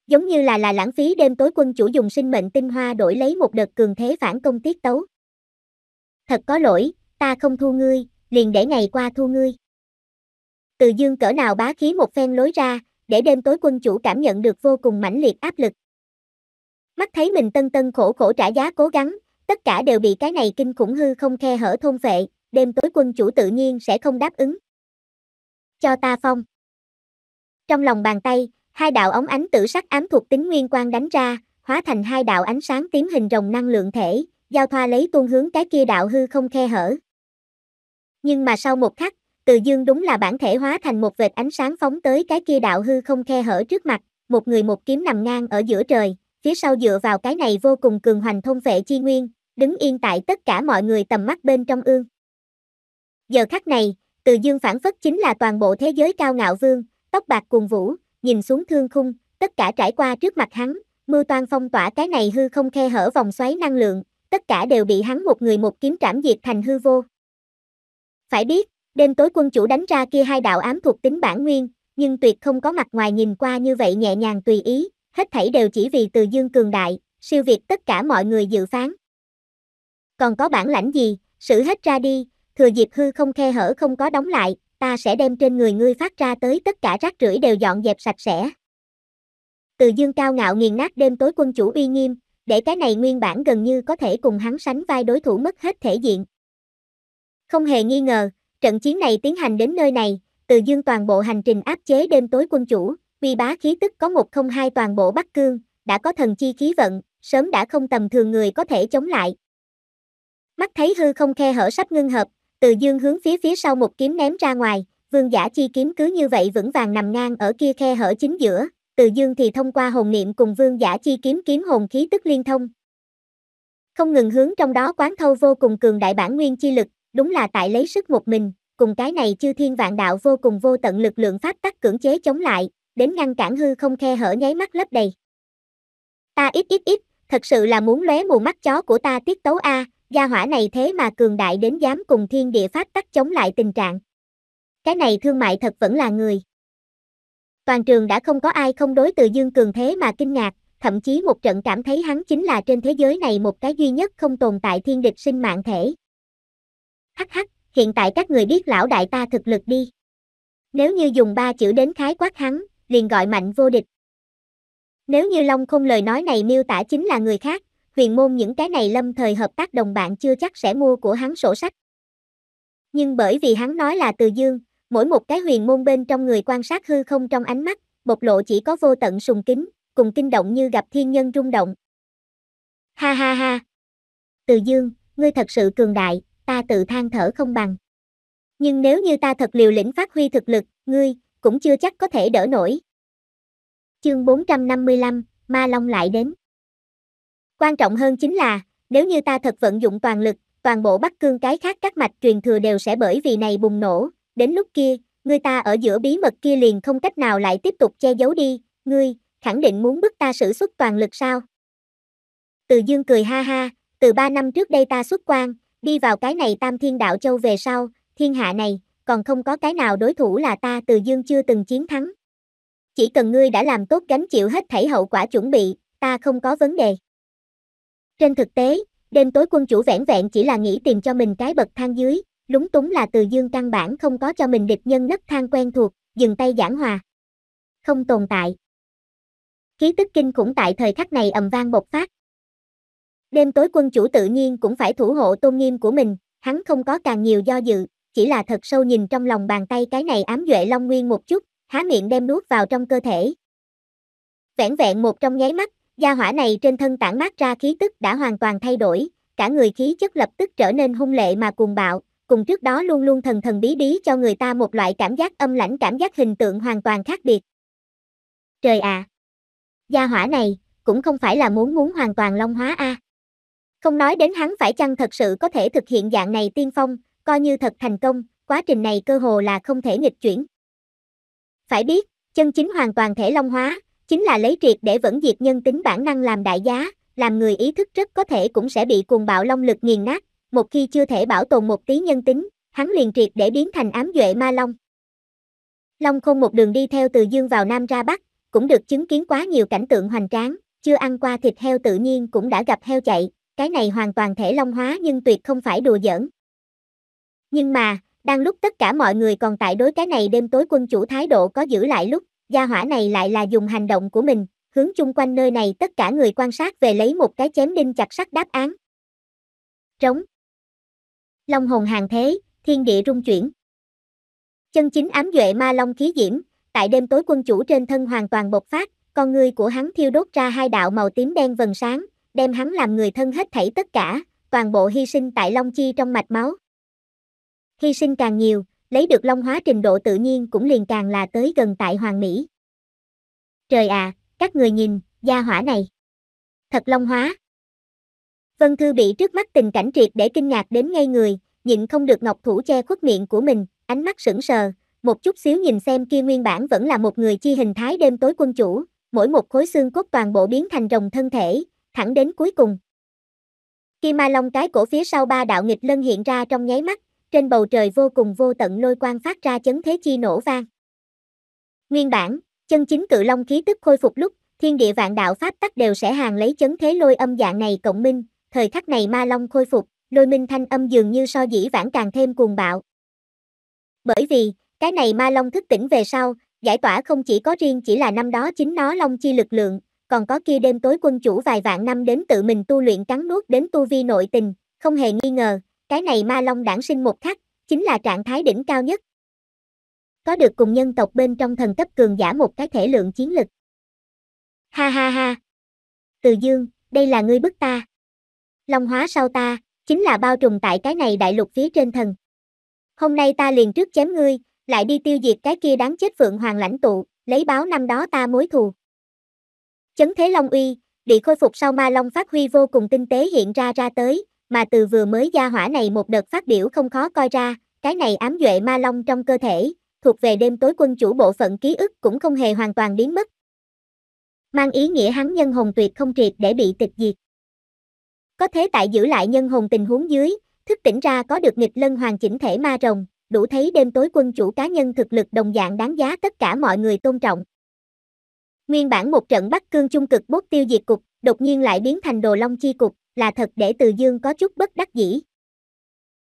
Giống như là là lãng phí đêm tối quân chủ dùng sinh mệnh tinh hoa đổi lấy một đợt cường thế phản công tiết tấu. Thật có lỗi, ta không thu ngươi, liền để ngày qua thu ngươi. Từ dương cỡ nào bá khí một phen lối ra, để đêm tối quân chủ cảm nhận được vô cùng mãnh liệt áp lực. Mắt thấy mình tân tân khổ khổ trả giá cố gắng, tất cả đều bị cái này kinh khủng hư không khe hở thôn vệ đêm tối quân chủ tự nhiên sẽ không đáp ứng. Cho ta phong. Trong lòng bàn tay, hai đạo ống ánh tử sắc ám thuộc tính nguyên quang đánh ra, hóa thành hai đạo ánh sáng tím hình rồng năng lượng thể, giao thoa lấy tuôn hướng cái kia đạo hư không khe hở nhưng mà sau một khắc, từ dương đúng là bản thể hóa thành một vệt ánh sáng phóng tới cái kia đạo hư không khe hở trước mặt, một người một kiếm nằm ngang ở giữa trời, phía sau dựa vào cái này vô cùng cường hoành thông vệ chi nguyên, đứng yên tại tất cả mọi người tầm mắt bên trong ương. Giờ khắc này, từ dương phản phất chính là toàn bộ thế giới cao ngạo vương, tóc bạc cuồng vũ, nhìn xuống thương khung, tất cả trải qua trước mặt hắn, mưa toan phong tỏa cái này hư không khe hở vòng xoáy năng lượng, tất cả đều bị hắn một người một kiếm trảm diệt thành hư vô. Phải biết, đêm tối quân chủ đánh ra kia hai đạo ám thuộc tính bản nguyên, nhưng tuyệt không có mặt ngoài nhìn qua như vậy nhẹ nhàng tùy ý, hết thảy đều chỉ vì từ dương cường đại, siêu việt tất cả mọi người dự phán. Còn có bản lãnh gì, xử hết ra đi, thừa dịp hư không khe hở không có đóng lại, ta sẽ đem trên người ngươi phát ra tới tất cả rác rưởi đều dọn dẹp sạch sẽ. Từ dương cao ngạo nghiền nát đêm tối quân chủ uy nghiêm, để cái này nguyên bản gần như có thể cùng hắn sánh vai đối thủ mất hết thể diện. Không hề nghi ngờ, trận chiến này tiến hành đến nơi này, từ dương toàn bộ hành trình áp chế đêm tối quân chủ, uy bá khí tức có một không hai toàn bộ Bắc Cương, đã có thần chi khí vận, sớm đã không tầm thường người có thể chống lại. Mắt thấy hư không khe hở sắp ngưng hợp, từ dương hướng phía phía sau một kiếm ném ra ngoài, vương giả chi kiếm cứ như vậy vững vàng nằm ngang ở kia khe hở chính giữa, từ dương thì thông qua hồn niệm cùng vương giả chi kiếm kiếm hồn khí tức liên thông. Không ngừng hướng trong đó quán thâu vô cùng cường đại bản nguyên chi lực, đúng là tại lấy sức một mình, cùng cái này chư thiên vạn đạo vô cùng vô tận lực lượng pháp tắc cưỡng chế chống lại, đến ngăn cản hư không khe hở nháy mắt lấp đầy. Ta ít ít ít, thật sự là muốn lóe mù mắt chó của ta tiết tấu a, gia hỏa này thế mà cường đại đến dám cùng thiên địa pháp tắc chống lại tình trạng. Cái này thương mại thật vẫn là người. Toàn trường đã không có ai không đối từ Dương Cường thế mà kinh ngạc, thậm chí một trận cảm thấy hắn chính là trên thế giới này một cái duy nhất không tồn tại thiên địch sinh mạng thể hắc hắc, hiện tại các người biết lão đại ta thực lực đi. Nếu như dùng ba chữ đến khái quát hắn, liền gọi mạnh vô địch. Nếu như Long không lời nói này miêu tả chính là người khác, huyền môn những cái này lâm thời hợp tác đồng bạn chưa chắc sẽ mua của hắn sổ sách. Nhưng bởi vì hắn nói là từ dương, mỗi một cái huyền môn bên trong người quan sát hư không trong ánh mắt, bộc lộ chỉ có vô tận sùng kính, cùng kinh động như gặp thiên nhân rung động. Ha ha ha! Từ dương, ngươi thật sự cường đại, ta tự than thở không bằng. Nhưng nếu như ta thật liều lĩnh phát huy thực lực, ngươi, cũng chưa chắc có thể đỡ nổi. Chương 455, Ma Long lại đến. Quan trọng hơn chính là, nếu như ta thật vận dụng toàn lực, toàn bộ Bắc Cương cái khác các mạch truyền thừa đều sẽ bởi vì này bùng nổ, đến lúc kia, ngươi ta ở giữa bí mật kia liền không cách nào lại tiếp tục che giấu đi, ngươi, khẳng định muốn bức ta sử xuất toàn lực sao? Từ Dương cười ha ha, từ ba năm trước đây ta xuất quan, Đi vào cái này tam thiên đạo châu về sau, thiên hạ này, còn không có cái nào đối thủ là ta từ dương chưa từng chiến thắng. Chỉ cần ngươi đã làm tốt gánh chịu hết thảy hậu quả chuẩn bị, ta không có vấn đề. Trên thực tế, đêm tối quân chủ vẻn vẹn chỉ là nghĩ tìm cho mình cái bậc thang dưới, lúng túng là từ dương căn bản không có cho mình địch nhân nấc thang quen thuộc, dừng tay giảng hòa. Không tồn tại. ký tức kinh cũng tại thời khắc này ầm vang bộc phát. Đêm tối quân chủ tự nhiên cũng phải thủ hộ tôn nghiêm của mình, hắn không có càng nhiều do dự, chỉ là thật sâu nhìn trong lòng bàn tay cái này ám duệ long nguyên một chút, há miệng đem nuốt vào trong cơ thể. Vẹn vẹn một trong nháy mắt, gia hỏa này trên thân tản mát ra khí tức đã hoàn toàn thay đổi, cả người khí chất lập tức trở nên hung lệ mà cuồng bạo, cùng trước đó luôn luôn thần thần bí bí cho người ta một loại cảm giác âm lãnh cảm giác hình tượng hoàn toàn khác biệt. Trời ạ! À! Gia hỏa này, cũng không phải là muốn muốn hoàn toàn long hóa a. À. Không nói đến hắn phải chăng thật sự có thể thực hiện dạng này tiên phong, coi như thật thành công, quá trình này cơ hồ là không thể nghịch chuyển. Phải biết, chân chính hoàn toàn thể long hóa, chính là lấy triệt để vẫn diệt nhân tính bản năng làm đại giá, làm người ý thức rất có thể cũng sẽ bị cuồng bạo long lực nghiền nát, một khi chưa thể bảo tồn một tí nhân tính, hắn liền triệt để biến thành ám duệ ma long. Long không một đường đi theo từ dương vào nam ra bắc, cũng được chứng kiến quá nhiều cảnh tượng hoành tráng, chưa ăn qua thịt heo tự nhiên cũng đã gặp heo chạy, cái này hoàn toàn thể long hóa nhưng tuyệt không phải đùa giỡn. Nhưng mà, đang lúc tất cả mọi người còn tại đối cái này đêm tối quân chủ thái độ có giữ lại lúc, gia hỏa này lại là dùng hành động của mình, hướng chung quanh nơi này tất cả người quan sát về lấy một cái chém đinh chặt sắt đáp án. Trống. Long hồn hàng thế, thiên địa rung chuyển. Chân chính ám duệ ma long khí diễm, tại đêm tối quân chủ trên thân hoàn toàn bộc phát, con người của hắn thiêu đốt ra hai đạo màu tím đen vần sáng, đem hắn làm người thân hết thảy tất cả, toàn bộ hy sinh tại Long Chi trong mạch máu. Hy sinh càng nhiều, lấy được Long hóa trình độ tự nhiên cũng liền càng là tới gần tại Hoàng Mỹ. Trời à, các người nhìn, gia hỏa này. Thật Long hóa. Vân Thư bị trước mắt tình cảnh triệt để kinh ngạc đến ngay người, nhịn không được ngọc thủ che khuất miệng của mình, ánh mắt sững sờ, một chút xíu nhìn xem kia nguyên bản vẫn là một người chi hình thái đêm tối quân chủ, mỗi một khối xương cốt toàn bộ biến thành rồng thân thể, thẳng đến cuối cùng. Khi ma long cái cổ phía sau ba đạo nghịch lân hiện ra trong nháy mắt, trên bầu trời vô cùng vô tận lôi quang phát ra chấn thế chi nổ vang. Nguyên bản, chân chính cự long khí tức khôi phục lúc, thiên địa vạn đạo pháp tắc đều sẽ hàng lấy chấn thế lôi âm dạng này cộng minh, thời khắc này ma long khôi phục, lôi minh thanh âm dường như so dĩ vãng càng thêm cuồng bạo. Bởi vì, cái này ma long thức tỉnh về sau, giải tỏa không chỉ có riêng chỉ là năm đó chính nó long chi lực lượng, còn có kia đêm tối quân chủ vài vạn năm đến tự mình tu luyện cắn nuốt đến tu vi nội tình, không hề nghi ngờ, cái này ma long đản sinh một khắc, chính là trạng thái đỉnh cao nhất. Có được cùng nhân tộc bên trong thần cấp cường giả một cái thể lượng chiến lực. Ha ha ha. Từ dương, đây là ngươi bức ta. Long hóa sau ta, chính là bao trùm tại cái này đại lục phía trên thần. Hôm nay ta liền trước chém ngươi, lại đi tiêu diệt cái kia đáng chết phượng hoàng lãnh tụ, lấy báo năm đó ta mối thù. Chấn thế long uy, bị khôi phục sau ma long phát huy vô cùng tinh tế hiện ra ra tới, mà từ vừa mới gia hỏa này một đợt phát biểu không khó coi ra, cái này ám duệ ma long trong cơ thể, thuộc về đêm tối quân chủ bộ phận ký ức cũng không hề hoàn toàn biến mất. Mang ý nghĩa hắn nhân hồn tuyệt không triệt để bị tịch diệt. Có thế tại giữ lại nhân hồn tình huống dưới, thức tỉnh ra có được nghịch lân hoàn chỉnh thể ma rồng, đủ thấy đêm tối quân chủ cá nhân thực lực đồng dạng đáng giá tất cả mọi người tôn trọng. Nguyên bản một trận bắt Cương chung cực bốt tiêu diệt cục, đột nhiên lại biến thành đồ long chi cục, là thật để Từ Dương có chút bất đắc dĩ.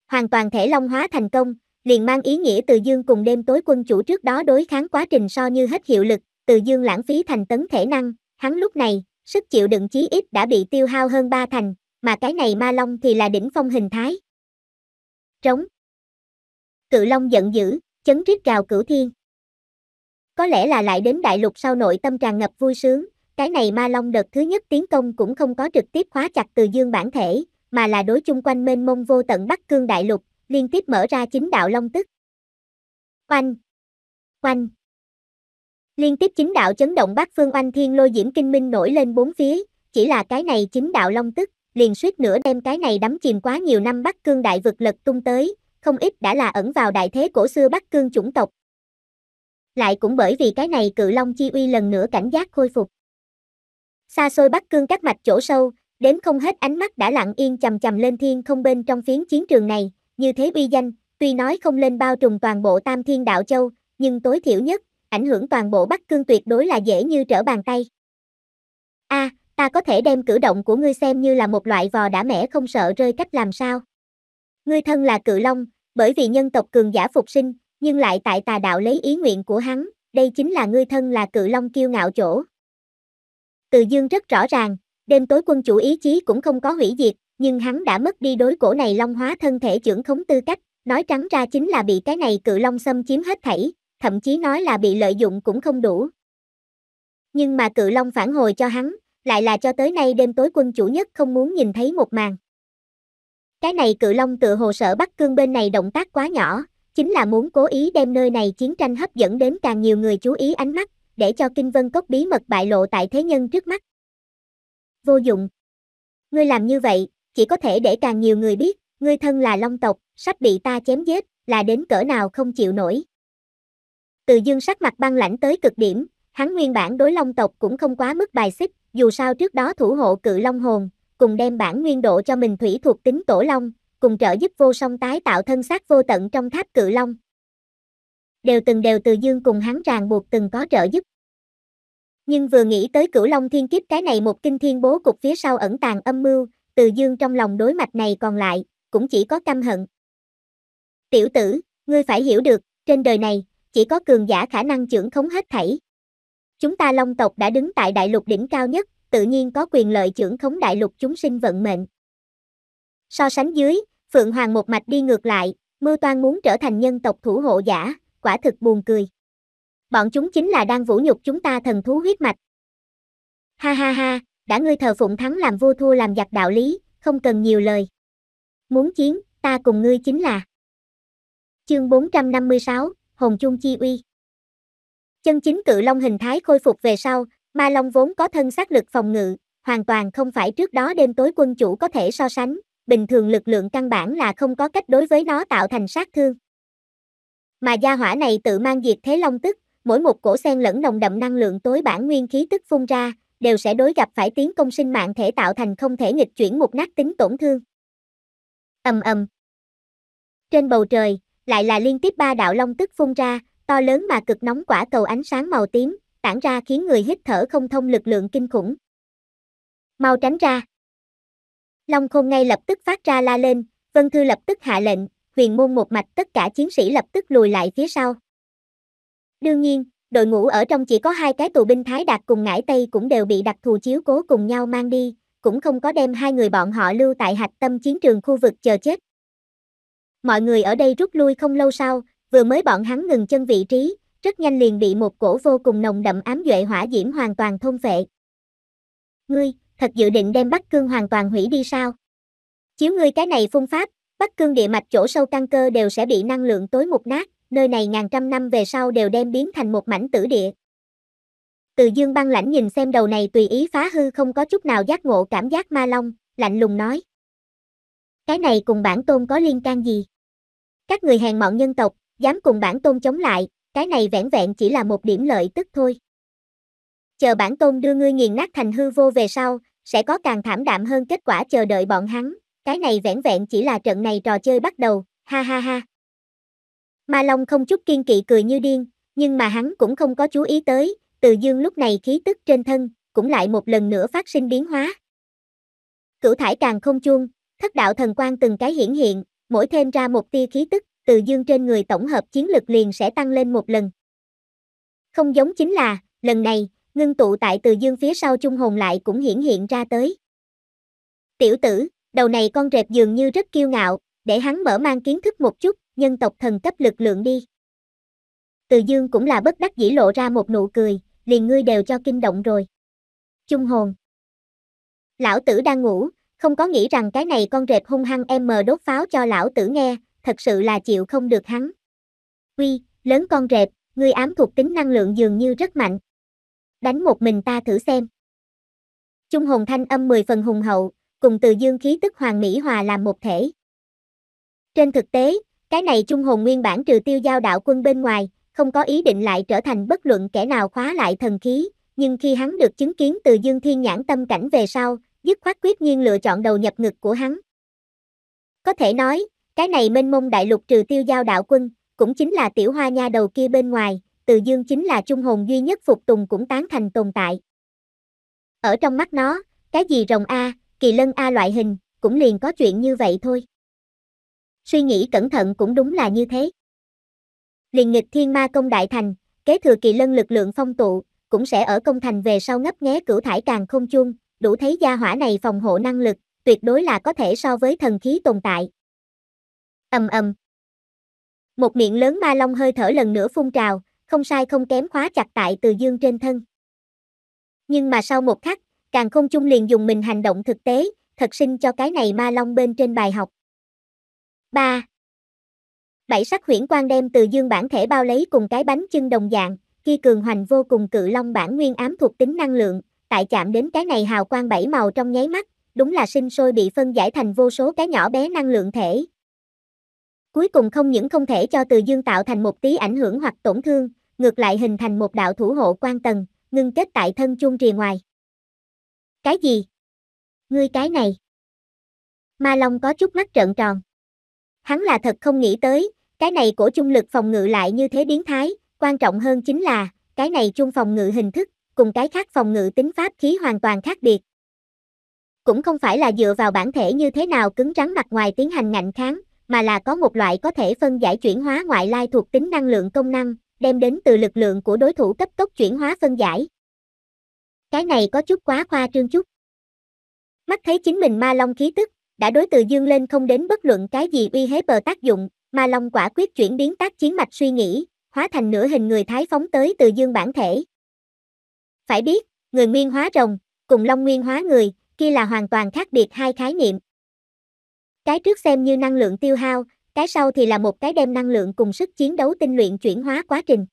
Hoàn toàn thể long hóa thành công, liền mang ý nghĩa Từ Dương cùng đêm tối quân chủ trước đó đối kháng quá trình so như hết hiệu lực, Từ Dương lãng phí thành tấn thể năng, hắn lúc này, sức chịu đựng chí ít đã bị tiêu hao hơn ba thành, mà cái này ma long thì là đỉnh phong hình thái. Trống. Cự long giận dữ, chấn rít gào cửu thiên. Có lẽ là lại đến đại lục sau nội tâm tràn ngập vui sướng, cái này ma long đợt thứ nhất tiến công cũng không có trực tiếp khóa chặt từ dương bản thể, mà là đối chung quanh mênh mông vô tận Bắc Cương đại lục, liên tiếp mở ra chính đạo long tức. Oanh! Oanh! Liên tiếp chính đạo chấn động bát phương oanh thiên lôi diễm kinh minh nổi lên bốn phía, chỉ là cái này chính đạo long tức, liền suýt nữa đem cái này đắm chìm quá nhiều năm Bắc Cương đại vực lực tung tới, không ít đã là ẩn vào đại thế cổ xưa Bắc Cương chủng tộc, lại cũng bởi vì cái này cự long chi uy lần nữa cảnh giác khôi phục. Xa xôi Bắc Cương các mạch chỗ sâu, đến không hết ánh mắt đã lặng yên chầm chầm lên thiên không bên trong phiến chiến trường này, như thế uy danh, tuy nói không lên bao trùm toàn bộ Tam Thiên Đạo Châu, nhưng tối thiểu nhất, ảnh hưởng toàn bộ Bắc Cương tuyệt đối là dễ như trở bàn tay. A, à, ta có thể đem cử động của ngươi xem như là một loại vò đã mẻ không sợ rơi cách làm sao. Ngươi thân là cự long, bởi vì nhân tộc cường giả phục sinh, nhưng lại tại tà đạo lấy ý nguyện của hắn, đây chính là ngươi thân là cự long kiêu ngạo chỗ. Từ dương rất rõ ràng, đêm tối quân chủ ý chí cũng không có hủy diệt, nhưng hắn đã mất đi đối cổ này long hóa thân thể trưởng khống tư cách, nói trắng ra chính là bị cái này cự long xâm chiếm hết thảy, thậm chí nói là bị lợi dụng cũng không đủ. Nhưng mà cự long phản hồi cho hắn, lại là cho tới nay đêm tối quân chủ nhất không muốn nhìn thấy một màn. Cái này cự long tự hồ sợ bắt Cương bên này động tác quá nhỏ, chính là muốn cố ý đem nơi này chiến tranh hấp dẫn đến càng nhiều người chú ý ánh mắt, để cho Kinh Vân Cốc bí mật bại lộ tại thế nhân trước mắt. Vô dụng. Ngươi làm như vậy, chỉ có thể để càng nhiều người biết, ngươi thân là long tộc, sắp bị ta chém giết, là đến cỡ nào không chịu nổi. Từ dương sắc mặt băng lãnh tới cực điểm, hắn nguyên bản đối long tộc cũng không quá mức bài xích, dù sao trước đó thủ hộ cự long hồn, cùng đem bản nguyên độ cho mình thủy thuộc tính tổ long, cùng trợ giúp vô song tái tạo thân xác vô tận trong tháp cự long. Đều từng đều từ dương cùng hắn ràng buộc từng có trợ giúp. Nhưng vừa nghĩ tới cửu long thiên kiếp cái này một kinh thiên bố cục phía sau ẩn tàng âm mưu, từ dương trong lòng đối mặt này còn lại, cũng chỉ có căm hận. Tiểu tử, ngươi phải hiểu được, trên đời này, chỉ có cường giả khả năng trưởng khống hết thảy. Chúng ta long tộc đã đứng tại đại lục đỉnh cao nhất, tự nhiên có quyền lợi trưởng khống đại lục chúng sinh vận mệnh. So sánh dưới, Phượng Hoàng một mạch đi ngược lại, mưu toan muốn trở thành nhân tộc thủ hộ giả, quả thực buồn cười. Bọn chúng chính là đang vũ nhục chúng ta thần thú huyết mạch. Ha ha ha, đã ngươi thờ phụng thắng làm vua thua làm giặc đạo lý, không cần nhiều lời. Muốn chiến, ta cùng ngươi chính là. Chương 456, Hồng trung Chi Uy Chân chính cự long hình thái khôi phục về sau, ma long vốn có thân xác lực phòng ngự, hoàn toàn không phải trước đó đêm tối quân chủ có thể so sánh, bình thường lực lượng căn bản là không có cách đối với nó tạo thành sát thương. Mà gia hỏa này tự mang diệt thế long tức, mỗi một cổ sen lẫn nồng đậm năng lượng tối bản nguyên khí tức phun ra, đều sẽ đối gặp phải tiến công sinh mạng thể tạo thành không thể nghịch chuyển một nát tính tổn thương. Ầm ầm. Trên bầu trời, lại là liên tiếp ba đạo long tức phun ra, to lớn mà cực nóng quả cầu ánh sáng màu tím, tản ra khiến người hít thở không thông lực lượng kinh khủng. Mau tránh ra. Long Khôn ngay lập tức phát ra la lên, Vân Thư lập tức hạ lệnh, huyền môn một mạch tất cả chiến sĩ lập tức lùi lại phía sau. Đương nhiên, đội ngũ ở trong chỉ có hai cái tù binh Thái Đạt cùng Ngải Tây cũng đều bị đặc thù chiếu cố cùng nhau mang đi, cũng không có đem hai người bọn họ lưu tại hạch tâm chiến trường khu vực chờ chết. Mọi người ở đây rút lui không lâu sau, vừa mới bọn hắn ngừng chân vị trí, rất nhanh liền bị một cổ vô cùng nồng đậm ám duệ hỏa diễm hoàn toàn thôn phệ. Ngươi, thật dự định đem Bắc Cương hoàn toàn hủy đi sao? Chiếu ngươi cái này phun pháp, Bắc Cương địa mạch chỗ sâu căn cơ đều sẽ bị năng lượng tối mục nát, nơi này ngàn trăm năm về sau đều đem biến thành một mảnh tử địa. Từ dương băng lãnh nhìn xem đầu này tùy ý phá hư không có chút nào giác ngộ cảm giác ma long, lạnh lùng nói. Cái này cùng bản tôn có liên can gì? Các người hèn mọn nhân tộc, dám cùng bản tôn chống lại, cái này vẻn vẹn chỉ là một điểm lợi tức thôi. Chờ bản tôn đưa ngươi nghiền nát thành hư vô về sau, sẽ có càng thảm đạm hơn kết quả chờ đợi bọn hắn, cái này vẻn vẹn chỉ là trận này trò chơi bắt đầu, ha ha ha. Ma Long không chút kiên kỵ cười như điên, nhưng mà hắn cũng không có chú ý tới, từ dương lúc này khí tức trên thân, cũng lại một lần nữa phát sinh biến hóa. Cửu thải càng không chuông, thất đạo thần quan từng cái hiển hiện, mỗi thêm ra một tia khí tức, từ dương trên người tổng hợp chiến lực liền sẽ tăng lên một lần. Không giống chính là, lần này, ngưng tụ tại từ dương phía sau trung hồn lại cũng hiển hiện ra tới. Tiểu tử, đầu này con rệp dường như rất kiêu ngạo, để hắn mở mang kiến thức một chút, nhân tộc thần cấp lực lượng đi. Từ dương cũng là bất đắc dĩ lộ ra một nụ cười, liền ngươi đều cho kinh động rồi. Trung hồn. Lão tử đang ngủ, không có nghĩ rằng cái này con rệp hung hăng em mờ đốt pháo cho lão tử nghe, thật sự là chịu không được hắn. Quy, lớn con rệp, ngươi ám thuộc tính năng lượng dường như rất mạnh đánh một mình ta thử xem. Trung hồn thanh âm 10 phần hùng hậu, cùng từ dương khí tức hoàng mỹ hòa làm một thể. Trên thực tế, cái này trung hồn nguyên bản trừ tiêu giao đạo quân bên ngoài, không có ý định lại trở thành bất luận kẻ nào khóa lại thần khí, nhưng khi hắn được chứng kiến từ dương thiên nhãn tâm cảnh về sau, dứt khoát quyết nhiên lựa chọn đầu nhập ngực của hắn. Có thể nói, cái này mênh mông đại lục trừ tiêu giao đạo quân, cũng chính là tiểu hoa nha đầu kia bên ngoài, từ Dương chính là trung hồn duy nhất phục tùng cũng tán thành tồn tại. Ở trong mắt nó, cái gì rồng A, kỳ lân A loại hình, cũng liền có chuyện như vậy thôi. Suy nghĩ cẩn thận cũng đúng là như thế. Liền nghịch thiên ma công đại thành, kế thừa kỳ lân lực lượng phong tụ, cũng sẽ ở công thành về sau ngấp nghé cửu thải càng không chung, đủ thấy gia hỏa này phòng hộ năng lực, tuyệt đối là có thể so với thần khí tồn tại. Ầm ầm. Một miệng lớn ma long hơi thở lần nữa phun trào, không sai không kém khóa chặt tại từ dương trên thân. Nhưng mà sau một khắc, càng không chung liền dùng mình hành động thực tế, thật sinh cho cái này ma long bên trên bài học. 3. Bảy sắc huyễn quang đem từ dương bản thể bao lấy cùng cái bánh chân đồng dạng, khi cường hoành vô cùng cự long bản nguyên ám thuộc tính năng lượng, tại chạm đến cái này hào quang bảy màu trong nháy mắt, đúng là sinh sôi bị phân giải thành vô số cái nhỏ bé năng lượng thể. Cuối cùng không những không thể cho từ dương tạo thành một tí ảnh hưởng hoặc tổn thương, ngược lại hình thành một đạo thủ hộ quan tầng, ngưng kết tại thân chung rìa ngoài. Cái gì? Ngươi cái này? Ma Long có chút mắt trợn tròn. Hắn là thật không nghĩ tới, cái này của chung lực phòng ngự lại như thế biến thái, quan trọng hơn chính là, cái này chung phòng ngự hình thức, cùng cái khác phòng ngự tính pháp khí hoàn toàn khác biệt. Cũng không phải là dựa vào bản thể như thế nào cứng rắn mặt ngoài tiến hành ngạnh kháng, mà là có một loại có thể phân giải chuyển hóa ngoại lai thuộc tính năng lượng công năng, đem đến từ lực lượng của đối thủ cấp tốc chuyển hóa phân giải. Cái này có chút quá khoa trương chút. Mắt thấy chính mình ma long khí tức, đã đối từ dương lên không đến bất luận cái gì uy hiếp bờ tác dụng, ma long quả quyết chuyển biến tác chiến mạch suy nghĩ, hóa thành nửa hình người thái phóng tới từ dương bản thể. Phải biết, người nguyên hóa rồng, cùng long nguyên hóa người, kia là hoàn toàn khác biệt hai khái niệm. Cái trước xem như năng lượng tiêu hao, cái sau thì là một cái đem năng lượng cùng sức chiến đấu tinh luyện chuyển hóa quá trình.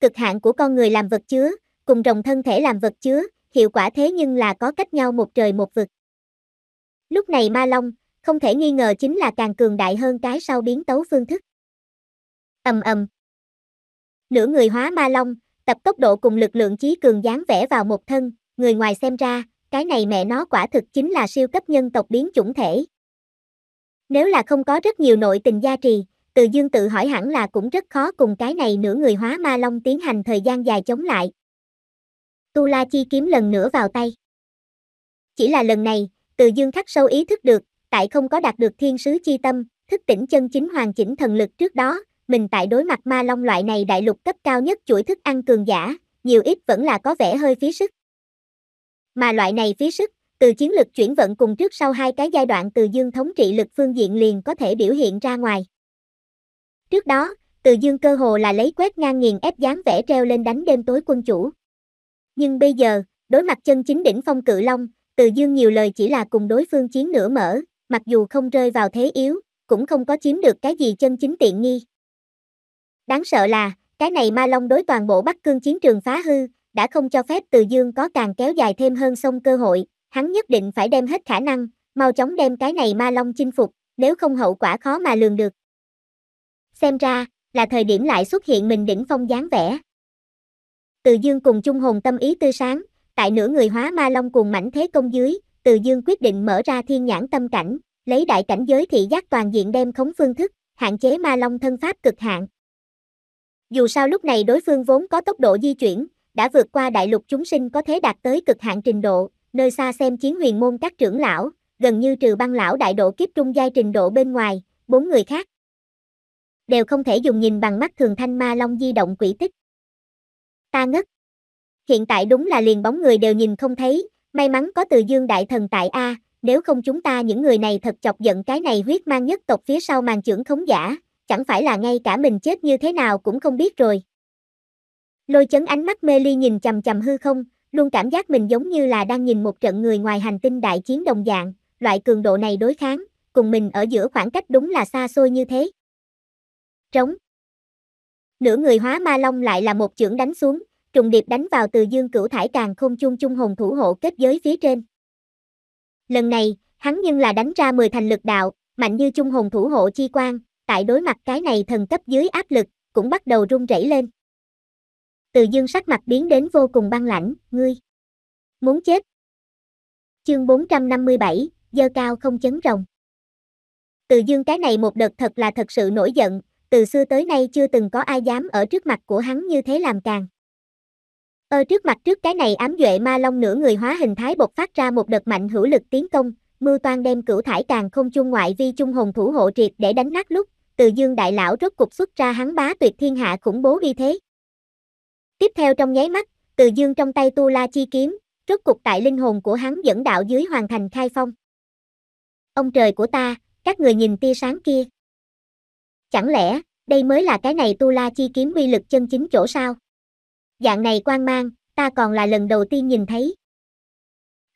Cực hạn của con người làm vật chứa, cùng rồng thân thể làm vật chứa, hiệu quả thế nhưng là có cách nhau một trời một vực. Lúc này Ma Long, không thể nghi ngờ chính là càng cường đại hơn cái sau biến tấu phương thức. Ầm ầm. Nửa người hóa Ma Long, tập tốc độ cùng lực lượng chí cường dán vẽ vào một thân, người ngoài xem ra, cái này mẹ nó quả thực chính là siêu cấp nhân tộc biến chủng thể, nếu là không có rất nhiều nội tình gia trì, từ dương tự hỏi hẳn là cũng rất khó cùng cái này nửa người hóa ma long tiến hành thời gian dài chống lại. Tu La Chi kiếm lần nữa vào tay. Chỉ là lần này, từ dương khắc sâu ý thức được, tại không có đạt được thiên sứ chi tâm, thức tỉnh chân chính hoàn chỉnh thần lực trước đó, mình tại đối mặt ma long loại này đại lục cấp cao nhất chuỗi thức ăn cường giả, nhiều ít vẫn là có vẻ hơi phí sức. Mà loại này phí sức, từ chiến lược chuyển vận cùng trước sau hai cái giai đoạn từ dương thống trị lực phương diện liền có thể biểu hiện ra ngoài. Trước đó, từ dương cơ hồ là lấy quét ngang nghiền ép dáng vẽ treo lên đánh đêm tối quân chủ. Nhưng bây giờ, đối mặt chân chính đỉnh phong cự long, từ dương nhiều lời chỉ là cùng đối phương chiến nửa mở, mặc dù không rơi vào thế yếu, cũng không có chiếm được cái gì chân chính tiện nghi. Đáng sợ là, cái này ma long đối toàn bộ Bắc Cương chiến trường phá hư, đã không cho phép Từ Dương có càng kéo dài thêm hơn sông cơ hội, hắn nhất định phải đem hết khả năng, mau chóng đem cái này ma long chinh phục, nếu không hậu quả khó mà lường được. Xem ra, là thời điểm lại xuất hiện mình đỉnh phong dáng vẻ. Từ Dương cùng chung hồn tâm ý tư sáng, tại nửa người hóa ma long cùng mảnh thế công dưới, Từ Dương quyết định mở ra thiên nhãn tâm cảnh, lấy đại cảnh giới thị giác toàn diện đem khống phương thức, hạn chế ma long thân pháp cực hạn. Dù sao lúc này đối phương vốn có tốc độ di chuyển, đã vượt qua đại lục chúng sinh có thể đạt tới cực hạn trình độ, nơi xa xem chiến huyền môn các trưởng lão, gần như trừ băng lão đại độ kiếp trung giai trình độ bên ngoài, bốn người khác. Đều không thể dùng nhìn bằng mắt thường thanh ma long di động quỷ tích. Ta ngất. Hiện tại đúng là liền bóng người đều nhìn không thấy, may mắn có từ dương đại thần tại A, nếu không chúng ta những người này thật chọc giận cái này huyết mang nhất tộc phía sau màn trưởng khống giả, chẳng phải là ngay cả mình chết như thế nào cũng không biết rồi. Lôi chấn ánh mắt mê ly nhìn chầm chầm hư không, luôn cảm giác mình giống như là đang nhìn một trận người ngoài hành tinh đại chiến đồng dạng, loại cường độ này đối kháng, cùng mình ở giữa khoảng cách đúng là xa xôi như thế. Trống Nửa người hóa ma long lại là một chưởng đánh xuống, trùng điệp đánh vào từ dương cửu thải càng không chung chung hồn thủ hộ kết giới phía trên. Lần này, hắn nhưng là đánh ra 10 thành lực đạo, mạnh như chung hồn thủ hộ chi quan, tại đối mặt cái này thần cấp dưới áp lực, cũng bắt đầu rung rẩy lên từ dương sắc mặt biến đến vô cùng băng lãnh, ngươi. Muốn chết. Chương 457, dơ cao không chấn rồng. Từ dương cái này một đợt thật là thật sự nổi giận, từ xưa tới nay chưa từng có ai dám ở trước mặt của hắn như thế làm càng. Ở trước mặt trước cái này ám duệ ma long nửa người hóa hình thái bộc phát ra một đợt mạnh hữu lực tiến công, mưu toan đem cửu thải càng không chung ngoại vi chung hồn thủ hộ triệt để đánh nát lúc, từ dương đại lão rốt cục xuất ra hắn bá tuyệt thiên hạ khủng bố uy thế. Tiếp theo trong nháy mắt, từ dương trong tay tu la chi kiếm, rốt cục tại linh hồn của hắn dẫn đạo dưới hoàn thành khai phong. Ông trời của ta, các người nhìn tia sáng kia. Chẳng lẽ, đây mới là cái này tu la chi kiếm uy lực chân chính chỗ sao? Dạng này quan mang, ta còn là lần đầu tiên nhìn thấy.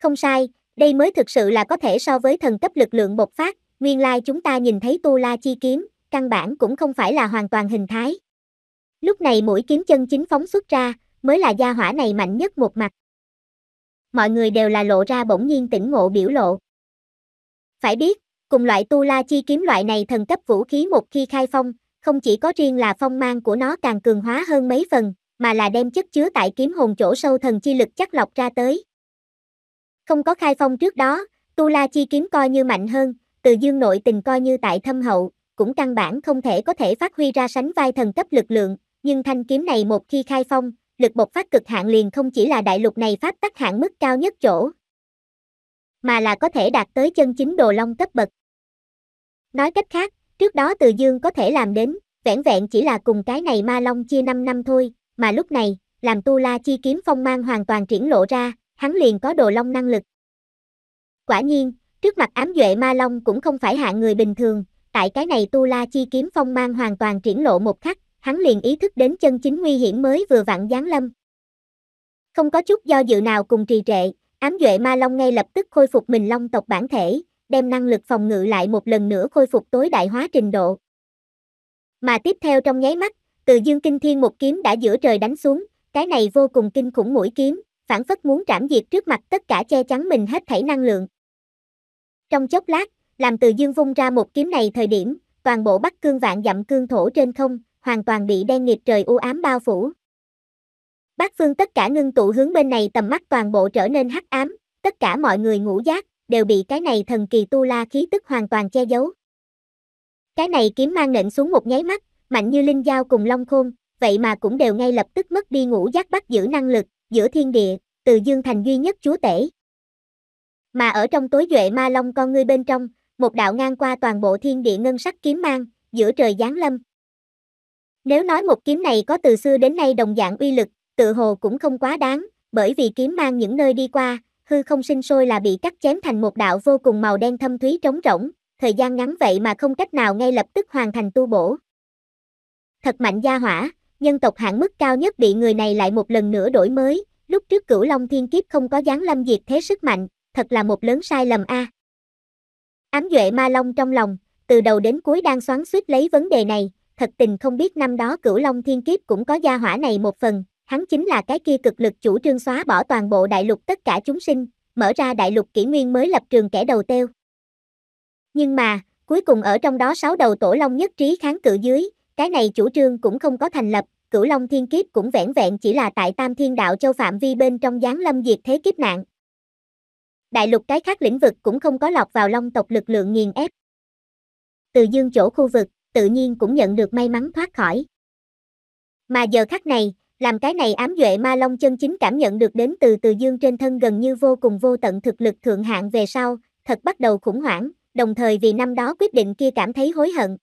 Không sai, đây mới thực sự là có thể so với thần cấp lực lượng bộc phát, nguyên lai chúng ta nhìn thấy tu la chi kiếm, căn bản cũng không phải là hoàn toàn hình thái, Lúc này mũi kiếm chân chính phóng xuất ra, mới là gia hỏa này mạnh nhất một mặt. Mọi người đều là lộ ra bỗng nhiên tỉnh ngộ biểu lộ. Phải biết, cùng loại tu la chi kiếm loại này thần cấp vũ khí một khi khai phong, không chỉ có riêng là phong mang của nó càng cường hóa hơn mấy phần, mà là đem chất chứa tại kiếm hồn chỗ sâu thần chi lực chắc lọc ra tới. Không có khai phong trước đó, tu la chi kiếm coi như mạnh hơn, từ dương nội tình coi như tại thâm hậu, cũng căn bản không thể có thể phát huy ra sánh vai thần cấp lực lượng, nhưng thanh kiếm này một khi khai phong, lực bộc phát cực hạn liền không chỉ là đại lục này pháp tắc hạn mức cao nhất chỗ, mà là có thể đạt tới chân chính đồ long cấp bậc. Nói cách khác, trước đó Từ Dương có thể làm đến, vẻn vẹn chỉ là cùng cái này ma long chia 5 năm thôi, mà lúc này, làm tu la chi kiếm phong mang hoàn toàn triển lộ ra, hắn liền có đồ long năng lực. Quả nhiên, trước mặt ám duệ ma long cũng không phải hạng người bình thường, tại cái này tu la chi kiếm phong mang hoàn toàn triển lộ một khắc, hắn liền ý thức đến chân chính nguy hiểm mới vừa vặn giáng lâm. Không có chút do dự nào cùng trì trệ, ám duệ ma long ngay lập tức khôi phục mình long tộc bản thể, đem năng lực phòng ngự lại một lần nữa khôi phục tối đại hóa trình độ. Mà tiếp theo trong nháy mắt, từ dương kinh thiên một kiếm đã giữa trời đánh xuống, cái này vô cùng kinh khủng mũi kiếm, phản phất muốn trảm diệt trước mặt tất cả che chắn mình hết thảy năng lượng. Trong chốc lát, làm từ dương vung ra một kiếm này thời điểm, toàn bộ bắc cương vạn dặm cương thổ trên không, hoàn toàn bị đen nghiệp trời u ám bao phủ. Bác phương tất cả ngưng tụ hướng bên này tầm mắt toàn bộ trở nên hắc ám, tất cả mọi người ngủ giác, đều bị cái này thần kỳ tu la khí tức hoàn toàn che giấu. Cái này kiếm mang nện xuống một nháy mắt, mạnh như linh dao cùng long khôn, vậy mà cũng đều ngay lập tức mất đi ngủ giác bắt giữ năng lực, giữa thiên địa, từ dương thành duy nhất chúa tể. Mà ở trong tối duệ ma long con ngươi bên trong, một đạo ngang qua toàn bộ thiên địa ngân sắc kiếm mang, giữa trời giáng lâm. Nếu nói một kiếm này có từ xưa đến nay đồng dạng uy lực, tự hồ cũng không quá đáng, bởi vì kiếm mang những nơi đi qua, hư không sinh sôi là bị cắt chém thành một đạo vô cùng màu đen thâm thúy trống rỗng, thời gian ngắn vậy mà không cách nào ngay lập tức hoàn thành tu bổ. Thật mạnh gia hỏa, nhân tộc hạng mức cao nhất bị người này lại một lần nữa đổi mới, lúc trước cửu long thiên kiếp không có dáng lâm diệt thế sức mạnh, thật là một lớn sai lầm a. À. Ám duệ ma long trong lòng, từ đầu đến cuối đang xoắn suýt lấy vấn đề này, thật tình không biết năm đó cửu long thiên kiếp cũng có gia hỏa này một phần, hắn chính là cái kia cực lực chủ trương xóa bỏ toàn bộ đại lục tất cả chúng sinh, mở ra đại lục kỷ nguyên mới lập trường kẻ đầu tiêu. Nhưng mà, cuối cùng ở trong đó sáu đầu tổ long nhất trí kháng cự dưới, cái này chủ trương cũng không có thành lập, cửu long thiên kiếp cũng vẻn vẹn chỉ là tại tam thiên đạo châu phạm vi bên trong giáng lâm diệt thế kiếp nạn. Đại lục cái khác lĩnh vực cũng không có lọt vào long tộc lực lượng nghiền ép. Từ dương chỗ khu vực, tự nhiên cũng nhận được may mắn thoát khỏi. Mà giờ khắc này, làm cái này ám duệ ma long chân chính cảm nhận được đến từ từ dương trên thân gần như vô cùng vô tận thực lực thượng hạng về sau, thật bắt đầu khủng hoảng, đồng thời vì năm đó quyết định kia cảm thấy hối hận.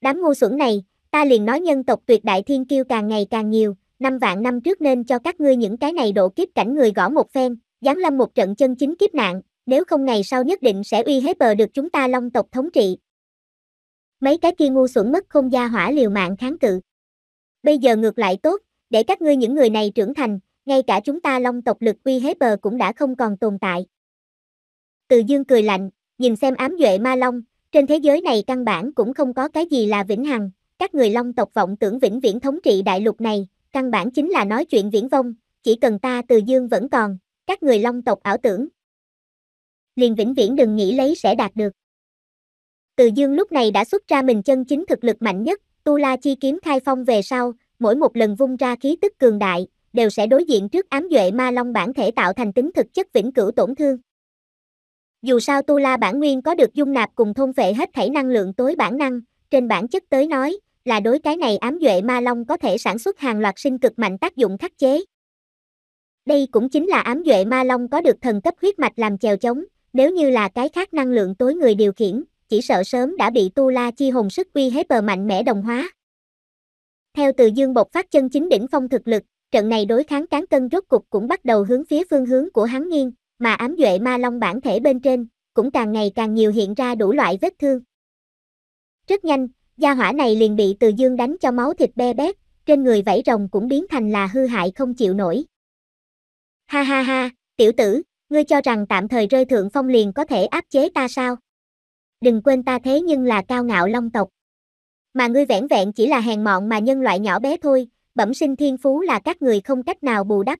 Đám ngu xuẩn này, ta liền nói nhân tộc tuyệt đại thiên kiêu càng ngày càng nhiều, năm vạn năm trước nên cho các ngươi những cái này độ kiếp cảnh người gõ một phen, giáng lâm một trận chân chính kiếp nạn, nếu không ngày sau nhất định sẽ uy hết bờ được chúng ta long tộc thống trị, mấy cái kia ngu xuẩn mất không gia hỏa liều mạng kháng cự. Bây giờ ngược lại tốt, để các ngươi những người này trưởng thành, ngay cả chúng ta long tộc lực uy hế bờ cũng đã không còn tồn tại. Từ dương cười lạnh, nhìn xem ám duệ ma long, trên thế giới này căn bản cũng không có cái gì là vĩnh hằng, các người long tộc vọng tưởng vĩnh viễn thống trị đại lục này, căn bản chính là nói chuyện viễn vông, chỉ cần ta từ dương vẫn còn, các người long tộc ảo tưởng. Liền vĩnh viễn đừng nghĩ lấy sẽ đạt được. Từ dương lúc này đã xuất ra mình chân chính thực lực mạnh nhất, tu la chi kiếm khai phong về sau, mỗi một lần vung ra khí tức cường đại, đều sẽ đối diện trước ám duệ ma long bản thể tạo thành tính thực chất vĩnh cửu tổn thương. Dù sao tu la bản nguyên có được dung nạp cùng thôn vệ hết thảy năng lượng tối bản năng, trên bản chất tới nói, là đối cái này ám duệ ma long có thể sản xuất hàng loạt sinh cực mạnh tác dụng khắc chế. Đây cũng chính là ám duệ ma long có được thần cấp huyết mạch làm chèo chống, nếu như là cái khác năng lượng tối người điều khiển, chỉ sợ sớm đã bị tu la chi hồn sức uy hết bờ mạnh mẽ đồng hóa. Theo từ dương bộc phát chân chính đỉnh phong thực lực, trận này đối kháng cán cân rốt cục cũng bắt đầu hướng phía phương hướng của hắn nghiêng, mà ám duệ ma long bản thể bên trên, cũng càng ngày càng nhiều hiện ra đủ loại vết thương. Rất nhanh, gia hỏa này liền bị từ dương đánh cho máu thịt be bét, trên người vảy rồng cũng biến thành là hư hại không chịu nổi. Ha ha ha, tiểu tử, ngươi cho rằng tạm thời rơi thượng phong liền có thể áp chế ta sao? đừng quên ta thế nhưng là cao ngạo long tộc. Mà ngươi vẻn vẹn chỉ là hèn mọn mà nhân loại nhỏ bé thôi, bẩm sinh thiên phú là các người không cách nào bù đắp.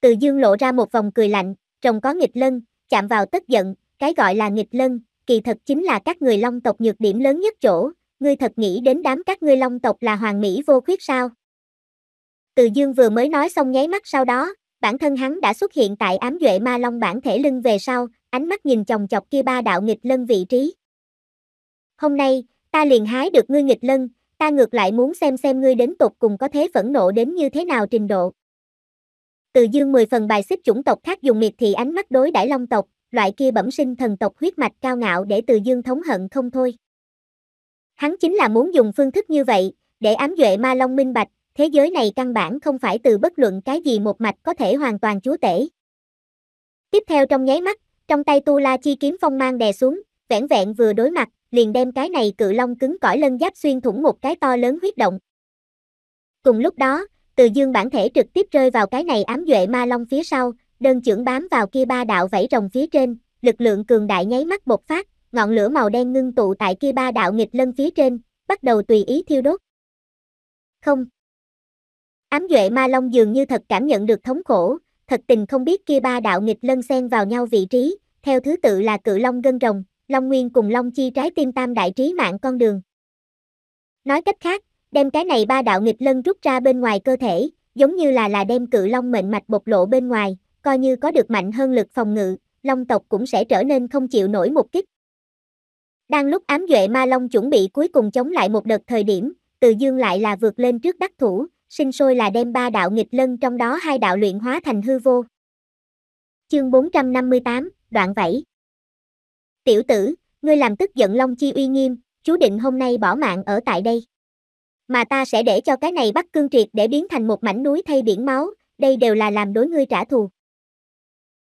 Từ dương lộ ra một vòng cười lạnh, trông có nghịch lân, chạm vào tức giận, cái gọi là nghịch lân, kỳ thật chính là các người long tộc nhược điểm lớn nhất chỗ, ngươi thật nghĩ đến đám các ngươi long tộc là hoàng mỹ vô khuyết sao? Từ dương vừa mới nói xong nháy mắt sau đó, bản thân hắn đã xuất hiện tại ám duệ ma long bản thể lưng về sau, ánh mắt nhìn chòng chọc kia ba đạo nghịch lân vị trí. Hôm nay, ta liền hái được ngươi nghịch lân, ta ngược lại muốn xem xem ngươi đến tục cùng có thế phẫn nộ đến như thế nào trình độ. Từ dương 10 phần bài xích chủng tộc khác dùng miệt thị ánh mắt đối đãi long tộc, loại kia bẩm sinh thần tộc huyết mạch cao ngạo để từ dương thống hận không thôi. Hắn chính là muốn dùng phương thức như vậy, để ám duệ ma long minh bạch, thế giới này căn bản không phải từ bất luận cái gì một mạch có thể hoàn toàn chúa tể. Tiếp theo trong nháy mắt, trong tay Tu La Chi kiếm phong mang đè xuống, vẻn vẹn vừa đối mặt, liền đem cái này cự long cứng cỏi lân giáp xuyên thủng một cái to lớn huyết động. Cùng lúc đó, từ dương bản thể trực tiếp rơi vào cái này ám duệ ma long phía sau, đơn trưởng bám vào kia ba đạo vẫy rồng phía trên, lực lượng cường đại nháy mắt bộc phát, ngọn lửa màu đen ngưng tụ tại kia ba đạo nghịch lân phía trên, bắt đầu tùy ý thiêu đốt. Không. Ám duệ ma long dường như thật cảm nhận được thống khổ, thật tình không biết kia ba đạo nghịch lân xen vào nhau vị trí, theo thứ tự là cự long gân rồng, long nguyên cùng long chi trái tim tam đại trí mạng con đường. Nói cách khác, đem cái này ba đạo nghịch lân rút ra bên ngoài cơ thể, giống như là là đem cự long mệnh mạch bộc lộ bên ngoài, coi như có được mạnh hơn lực phòng ngự, long tộc cũng sẽ trở nên không chịu nổi một kích. Đang lúc ám duệ ma long chuẩn bị cuối cùng chống lại một đợt thời điểm, từ dương lại là vượt lên trước đắc thủ, sinh sôi là đem ba đạo nghịch lân trong đó hai đạo luyện hóa thành hư vô. Chương 458, đoạn vẫy. Tiểu tử, ngươi làm tức giận Long Chi uy nghiêm, chú định hôm nay bỏ mạng ở tại đây. Mà ta sẽ để cho cái này bắt cương triệt để biến thành một mảnh núi thay biển máu, đây đều là làm đối ngươi trả thù.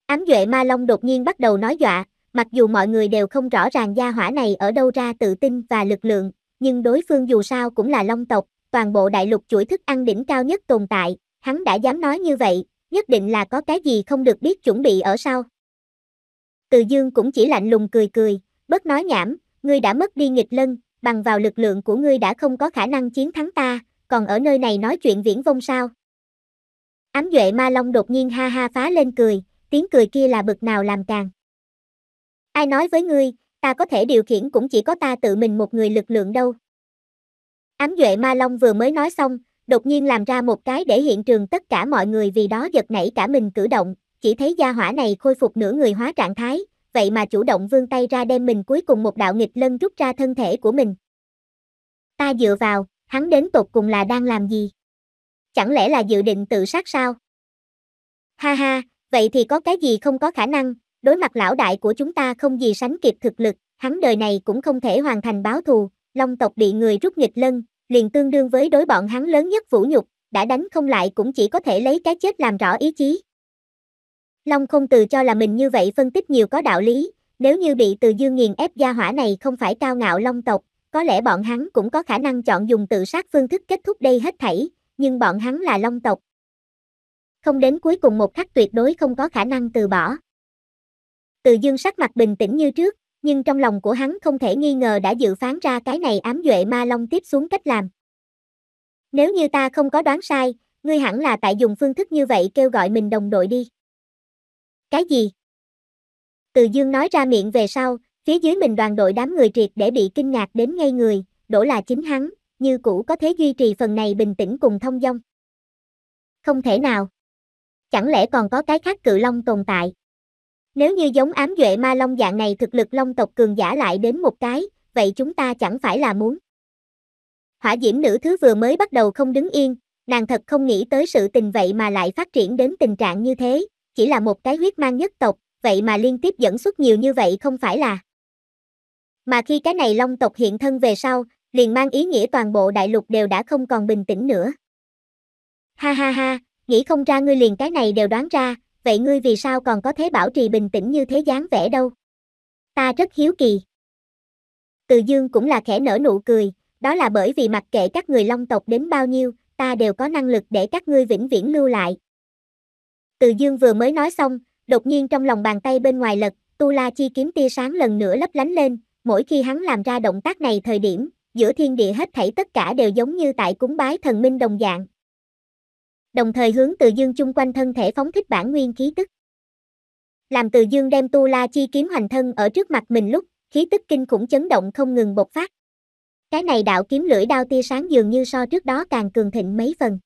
Ám Duệ Ma Long đột nhiên bắt đầu nói dọa, mặc dù mọi người đều không rõ ràng gia hỏa này ở đâu ra tự tin và lực lượng, nhưng đối phương dù sao cũng là Long tộc, toàn bộ đại lục chuỗi thức ăn đỉnh cao nhất tồn tại, hắn đã dám nói như vậy, nhất định là có cái gì không được biết chuẩn bị ở sau. Từ dương cũng chỉ lạnh lùng cười cười, bất nói nhảm, ngươi đã mất đi nghịch lân, bằng vào lực lượng của ngươi đã không có khả năng chiến thắng ta, còn ở nơi này nói chuyện viễn vông sao. Ám duệ ma long đột nhiên ha ha phá lên cười, tiếng cười kia là bực nào làm càng. Ai nói với ngươi, ta có thể điều khiển cũng chỉ có ta tự mình một người lực lượng đâu. Ám Duệ Ma Long vừa mới nói xong, đột nhiên làm ra một cái để hiện trường tất cả mọi người vì đó giật nảy cả mình cử động, chỉ thấy gia hỏa này khôi phục nửa người hóa trạng thái, vậy mà chủ động vươn tay ra đem mình cuối cùng một đạo nghịch lân rút ra thân thể của mình. Ta dựa vào, hắn đến tột cùng là đang làm gì? Chẳng lẽ là dự định tự sát sao? Ha ha, vậy thì có cái gì không có khả năng, đối mặt lão đại của chúng ta không gì sánh kịp thực lực, hắn đời này cũng không thể hoàn thành báo thù, Long tộc bị người rút nghịch lân, liền tương đương với đối bọn hắn lớn nhất vũ nhục, đã đánh không lại cũng chỉ có thể lấy cái chết làm rõ ý chí. Long không từ cho là mình như vậy phân tích nhiều có đạo lý, nếu như bị từ dương nghiền ép gia hỏa này không phải cao ngạo long tộc, có lẽ bọn hắn cũng có khả năng chọn dùng tự sát phương thức kết thúc đây hết thảy, nhưng bọn hắn là long tộc. Không đến cuối cùng một khắc tuyệt đối không có khả năng từ bỏ. Từ dương sắc mặt bình tĩnh như trước, nhưng trong lòng của hắn không thể nghi ngờ đã dự phán ra cái này ám duệ ma long tiếp xuống cách làm. Nếu như ta không có đoán sai, ngươi hẳn là tại dùng phương thức như vậy kêu gọi mình đồng đội đi. Cái gì? Từ dương nói ra miệng về sau, phía dưới mình đoàn đội đám người triệt để bị kinh ngạc đến ngay người, đổ là chính hắn, như cũ có thế duy trì phần này bình tĩnh cùng thông dong. Không thể nào. Chẳng lẽ còn có cái khác cự long tồn tại? Nếu như giống ám duệ ma long dạng này thực lực long tộc cường giả lại đến một cái, vậy chúng ta chẳng phải là muốn. Hỏa diễm nữ thứ vừa mới bắt đầu không đứng yên, nàng thật không nghĩ tới sự tình vậy mà lại phát triển đến tình trạng như thế, chỉ là một cái huyết mang nhất tộc, vậy mà liên tiếp dẫn xuất nhiều như vậy không phải là. Mà khi cái này long tộc hiện thân về sau, liền mang ý nghĩa toàn bộ đại lục đều đã không còn bình tĩnh nữa. Ha ha ha, nghĩ không ra ngươi liền cái này đều đoán ra, vậy ngươi vì sao còn có thế bảo trì bình tĩnh như thế dáng vẻ đâu? Ta rất hiếu kỳ. Từ dương cũng là khẽ nở nụ cười, đó là bởi vì mặc kệ các người long tộc đến bao nhiêu, ta đều có năng lực để các ngươi vĩnh viễn lưu lại. Từ dương vừa mới nói xong, đột nhiên trong lòng bàn tay bên ngoài lật, tu la chi kiếm tia sáng lần nữa lấp lánh lên, mỗi khi hắn làm ra động tác này thời điểm, giữa thiên địa hết thảy tất cả đều giống như tại cúng bái thần minh đồng dạng đồng thời hướng từ dương chung quanh thân thể phóng thích bản nguyên khí tức. Làm từ dương đem tu la chi kiếm hoành thân ở trước mặt mình lúc, khí tức kinh khủng chấn động không ngừng bộc phát. Cái này đạo kiếm lưỡi đao tia sáng dường như so trước đó càng cường thịnh mấy phần.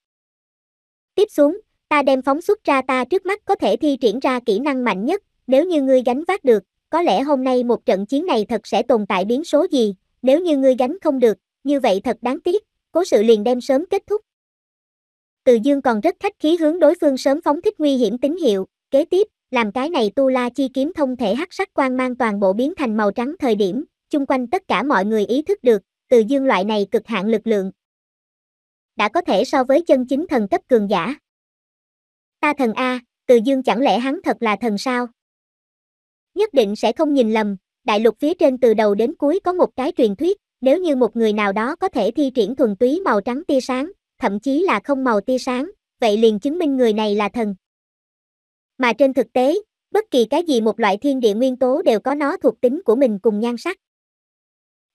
Tiếp xuống, ta đem phóng xuất ra ta trước mắt có thể thi triển ra kỹ năng mạnh nhất, nếu như ngươi gánh vác được, có lẽ hôm nay một trận chiến này thật sẽ tồn tại biến số gì, nếu như ngươi gánh không được, như vậy thật đáng tiếc, cố sự liền đem sớm kết thúc. Từ dương còn rất khách khí hướng đối phương sớm phóng thích nguy hiểm tín hiệu, kế tiếp, làm cái này tu la chi kiếm thông thể hắc sắc quang mang toàn bộ biến thành màu trắng thời điểm, chung quanh tất cả mọi người ý thức được, từ dương loại này cực hạn lực lượng. Đã có thể so với chân chính thần cấp cường giả. Ta thần A, từ dương chẳng lẽ hắn thật là thần sao? Nhất định sẽ không nhìn lầm, đại lục phía trên từ đầu đến cuối có một cái truyền thuyết, nếu như một người nào đó có thể thi triển thuần túy màu trắng tia sáng, thậm chí là không màu tia sáng, vậy liền chứng minh người này là thần. Mà trên thực tế, bất kỳ cái gì một loại thiên địa nguyên tố đều có nó thuộc tính của mình cùng nhan sắc.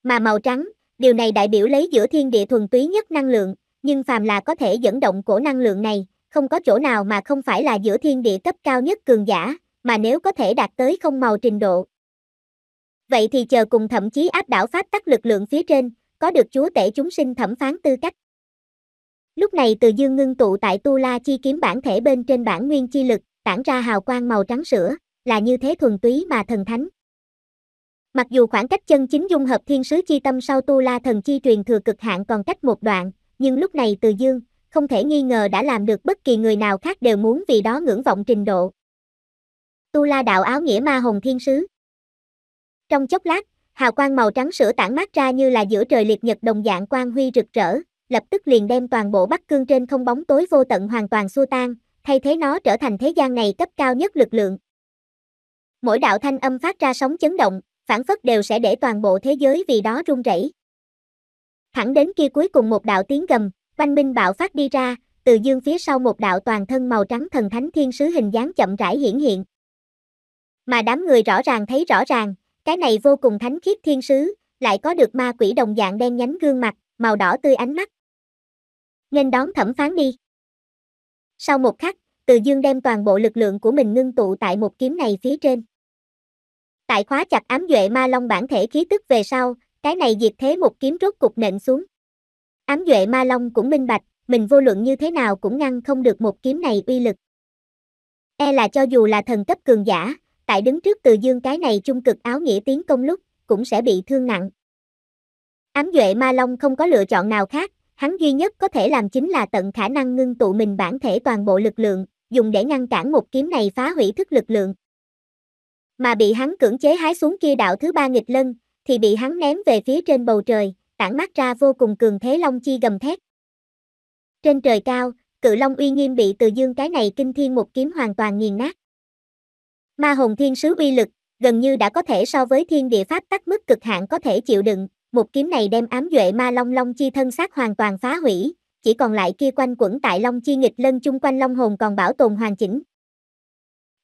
Mà màu trắng, điều này đại biểu lấy giữa thiên địa thuần túy nhất năng lượng, nhưng phàm là có thể dẫn động cổ năng lượng này, không có chỗ nào mà không phải là giữa thiên địa cấp cao nhất cường giả, mà nếu có thể đạt tới không màu trình độ. Vậy thì chờ cùng thậm chí áp đảo pháp tắc lực lượng phía trên, có được chúa tể chúng sinh thẩm phán tư cách. Lúc này Từ Dương ngưng tụ tại Tu La chi kiếm bản thể bên trên bản nguyên chi lực, tản ra hào quang màu trắng sữa, là như thế thuần túy mà thần thánh. Mặc dù khoảng cách chân chính dung hợp thiên sứ chi tâm sau Tu La thần chi truyền thừa cực hạn còn cách một đoạn, nhưng lúc này Từ Dương, không thể nghi ngờ đã làm được bất kỳ người nào khác đều muốn vì đó ngưỡng vọng trình độ. Tu La đạo áo nghĩa ma hồn thiên sứ. Trong chốc lát, hào quang màu trắng sữa tản mát ra như là giữa trời liệt nhật đồng dạng quang huy rực rỡ, lập tức liền đem toàn bộ Bắc Cương trên không bóng tối vô tận hoàn toàn xua tan, thay thế nó trở thành thế gian này cấp cao nhất lực lượng. Mỗi đạo thanh âm phát ra sóng chấn động, phản phất đều sẽ để toàn bộ thế giới vì đó rung rẩy. Thẳng đến kia cuối cùng một đạo tiếng gầm, oanh minh bạo phát đi ra, từ dương phía sau một đạo toàn thân màu trắng thần thánh thiên sứ hình dáng chậm rãi hiển hiện. Mà đám người rõ ràng thấy rõ ràng, cái này vô cùng thánh khiết thiên sứ, lại có được ma quỷ đồng dạng đen nhánh gương mặt, màu đỏ tươi ánh mắt nghênh đón thẩm phán đi. Sau một khắc, Từ Dương đem toàn bộ lực lượng của mình ngưng tụ tại một kiếm này phía trên. Tại khóa chặt ám duệ ma long bản thể khí tức về sau, cái này diệt thế một kiếm rốt cục nện xuống. Ám duệ ma long cũng minh bạch, mình vô luận như thế nào cũng ngăn không được một kiếm này uy lực. E là cho dù là thần cấp cường giả, tại đứng trước Từ Dương cái này trung cực áo nghĩa tiến công lúc, cũng sẽ bị thương nặng. Ám duệ ma long không có lựa chọn nào khác, hắn duy nhất có thể làm chính là tận khả năng ngưng tụ mình bản thể toàn bộ lực lượng, dùng để ngăn cản một kiếm này phá hủy thức lực lượng. Mà bị hắn cưỡng chế hái xuống kia đạo thứ ba nghịch lân, thì bị hắn ném về phía trên bầu trời, tản mát ra vô cùng cường thế long chi gầm thét. Trên trời cao, cự long uy nghiêm bị từ dương cái này kinh thiên một kiếm hoàn toàn nghiền nát. Ma hồn thiên sứ uy lực, gần như đã có thể so với thiên địa pháp tắc mức cực hạn có thể chịu đựng, một kiếm này đem ám duệ ma long long chi thân xác hoàn toàn phá hủy, chỉ còn lại kia quanh quẩn tại long chi nghịch lân chung quanh long hồn còn bảo tồn hoàn chỉnh.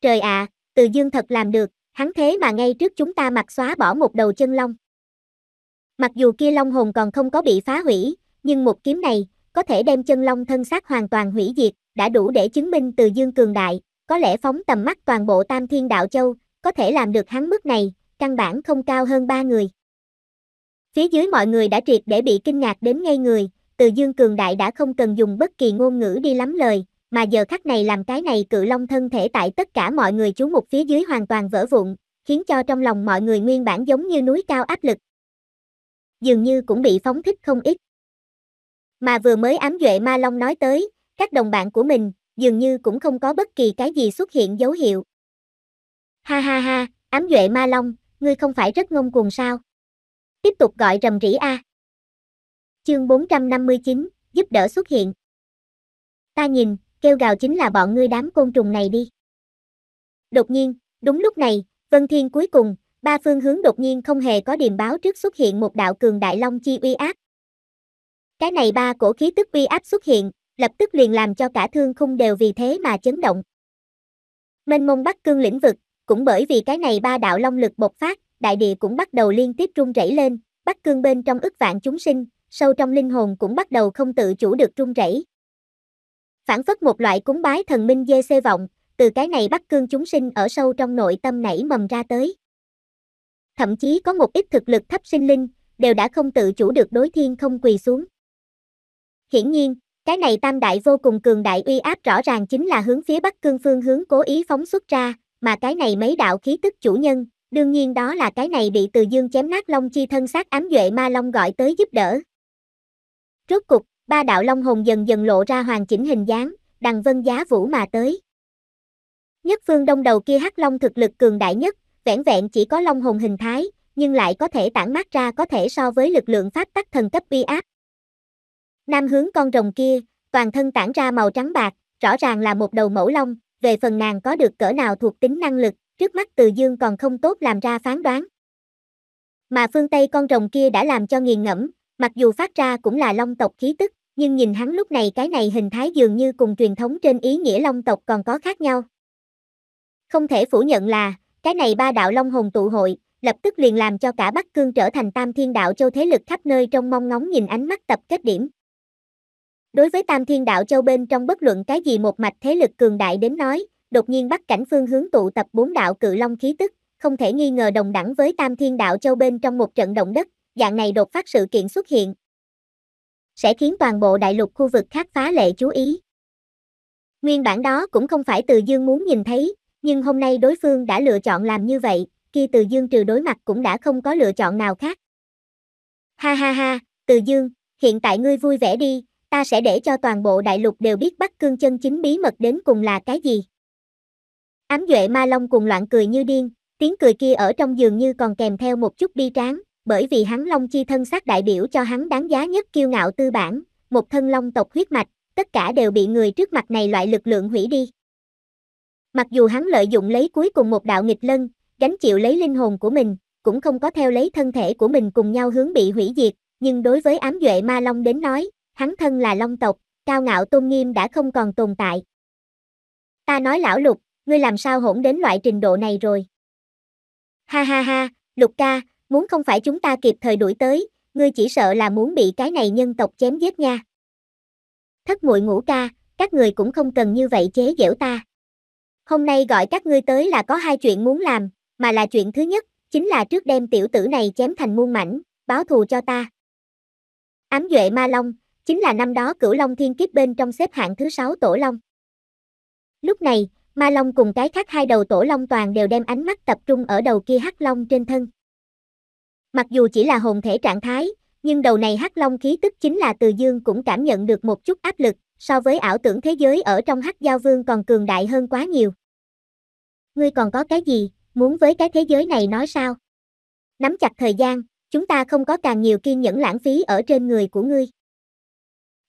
Trời ạ, à, từ dương thật làm được, hắn thế mà ngay trước chúng ta mặc xóa bỏ một đầu chân long. Mặc dù kia long hồn còn không có bị phá hủy, nhưng một kiếm này, có thể đem chân long thân xác hoàn toàn hủy diệt, đã đủ để chứng minh từ dương cường đại, có lẽ phóng tầm mắt toàn bộ tam thiên đạo châu, có thể làm được hắn mức này, căn bản không cao hơn ba người. Phía dưới mọi người đã triệt để bị kinh ngạc đến ngay người, từ dương cường đại đã không cần dùng bất kỳ ngôn ngữ đi lắm lời, mà giờ khắc này làm cái này cự long thân thể tại tất cả mọi người chú mục phía dưới hoàn toàn vỡ vụn, khiến cho trong lòng mọi người nguyên bản giống như núi cao áp lực. Dường như cũng bị phóng thích không ít. Mà vừa mới ám duệ ma long nói tới, các đồng bạn của mình, dường như cũng không có bất kỳ cái gì xuất hiện dấu hiệu. Ha ha ha, ám duệ ma long, ngươi không phải rất ngông cuồng sao? tiếp tục gọi rầm rĩ a. Chương 459, giúp đỡ xuất hiện. Ta nhìn, kêu gào chính là bọn ngươi đám côn trùng này đi. Đột nhiên, đúng lúc này, Vân Thiên cuối cùng, ba phương hướng đột nhiên không hề có điềm báo trước xuất hiện một đạo cường đại long chi uy áp. Cái này ba cổ khí tức uy áp xuất hiện, lập tức liền làm cho cả thương khung đều vì thế mà chấn động. Mênh mông Bắc Cương lĩnh vực, cũng bởi vì cái này ba đạo long lực bộc phát, đại địa cũng bắt đầu liên tiếp rung rẩy lên, Bắc Cương bên trong ức vạn chúng sinh, sâu trong linh hồn cũng bắt đầu không tự chủ được rung rẩy. Phản phất một loại cúng bái thần minh dê xê vọng, từ cái này Bắc Cương chúng sinh ở sâu trong nội tâm nảy mầm ra tới. Thậm chí có một ít thực lực thấp sinh linh, đều đã không tự chủ được đối thiên không quỳ xuống. Hiển nhiên, cái này tam đại vô cùng cường đại uy áp rõ ràng chính là hướng phía Bắc Cương phương hướng cố ý phóng xuất ra, mà cái này mấy đạo khí tức chủ nhân, Đương nhiên đó là cái này bị từ dương chém nát long chi thân xác ám duệ ma long gọi tới giúp đỡ. Rốt cục, ba đạo long hồn dần dần lộ ra hoàn chỉnh hình dáng, đằng vân giá vũ mà tới. Nhất phương đông đầu kia hắc long thực lực cường đại nhất, vẻn vẹn chỉ có long hồn hình thái, nhưng lại có thể tản mát ra có thể so với lực lượng pháp tắc thần cấp bi áp. Nam hướng con rồng kia, toàn thân tản ra màu trắng bạc, rõ ràng là một đầu mẫu long, về phần nàng có được cỡ nào thuộc tính năng lực, trước mắt Từ Dương còn không tốt làm ra phán đoán. Mà phương Tây con rồng kia đã làm cho nghiền ngẫm, mặc dù phát ra cũng là long tộc khí tức, nhưng nhìn hắn lúc này cái này hình thái dường như cùng truyền thống trên ý nghĩa long tộc còn có khác nhau. Không thể phủ nhận là, cái này ba đạo long hồn tụ hội, lập tức liền làm cho cả Bắc Cương trở thành tam thiên đạo châu thế lực khắp nơi trong mong ngóng nhìn ánh mắt tập kết điểm. Đối với tam thiên đạo châu bên trong bất luận cái gì một mạch thế lực cường đại đến nói, đột nhiên bắt cảnh phương hướng tụ tập bốn đạo cự long khí tức, không thể nghi ngờ đồng đẳng với Tam Thiên Đạo Châu bên trong một trận động đất, dạng này đột phát sự kiện xuất hiện. Sẽ khiến toàn bộ đại lục khu vực khác phá lệ chú ý. Nguyên bản đó cũng không phải Từ Dương muốn nhìn thấy, nhưng hôm nay đối phương đã lựa chọn làm như vậy, khi Từ Dương trừ đối mặt cũng đã không có lựa chọn nào khác. Ha ha ha, Từ Dương, hiện tại ngươi vui vẻ đi, ta sẽ để cho toàn bộ đại lục đều biết Bắc Cương chân chính bí mật đến cùng là cái gì. Ám duệ ma long cùng loạn cười như điên, tiếng cười kia ở trong giường như còn kèm theo một chút bi tráng, bởi vì hắn long chi thân xác đại biểu cho hắn đáng giá nhất kiêu ngạo tư bản, một thân long tộc huyết mạch, tất cả đều bị người trước mặt này loại lực lượng hủy đi. Mặc dù hắn lợi dụng lấy cuối cùng một đạo nghịch lân, gánh chịu lấy linh hồn của mình, cũng không có theo lấy thân thể của mình cùng nhau hướng bị hủy diệt, nhưng đối với ám duệ ma long đến nói, hắn thân là long tộc, cao ngạo tôn nghiêm đã không còn tồn tại. Ta nói lão lục, ngươi làm sao hỗn đến loại trình độ này rồi. Ha ha ha, Lục ca, muốn không phải chúng ta kịp thời đuổi tới, ngươi chỉ sợ là muốn bị cái này nhân tộc chém giết nha. Thất muội ngũ ca, các người cũng không cần như vậy chế giễu ta. Hôm nay gọi các ngươi tới là có hai chuyện muốn làm, mà là chuyện thứ nhất, chính là trước đem tiểu tử này chém thành muôn mảnh, báo thù cho ta. Ám Duệ Ma Long, chính là năm đó cửu Long Thiên Kiếp bên trong xếp hạng thứ sáu Tổ Long. Lúc này, Ma Long cùng cái khác hai đầu tổ Long toàn đều đem ánh mắt tập trung ở đầu kia Hắc Long trên thân. Mặc dù chỉ là hồn thể trạng thái, nhưng đầu này Hắc Long khí tức chính là Từ Dương cũng cảm nhận được một chút áp lực, so với ảo tưởng thế giới ở trong Hắc Giao Vương còn cường đại hơn quá nhiều. Ngươi còn có cái gì, muốn với cái thế giới này nói sao? Nắm chặt thời gian, chúng ta không có càng nhiều kiên nhẫn lãng phí ở trên người của ngươi.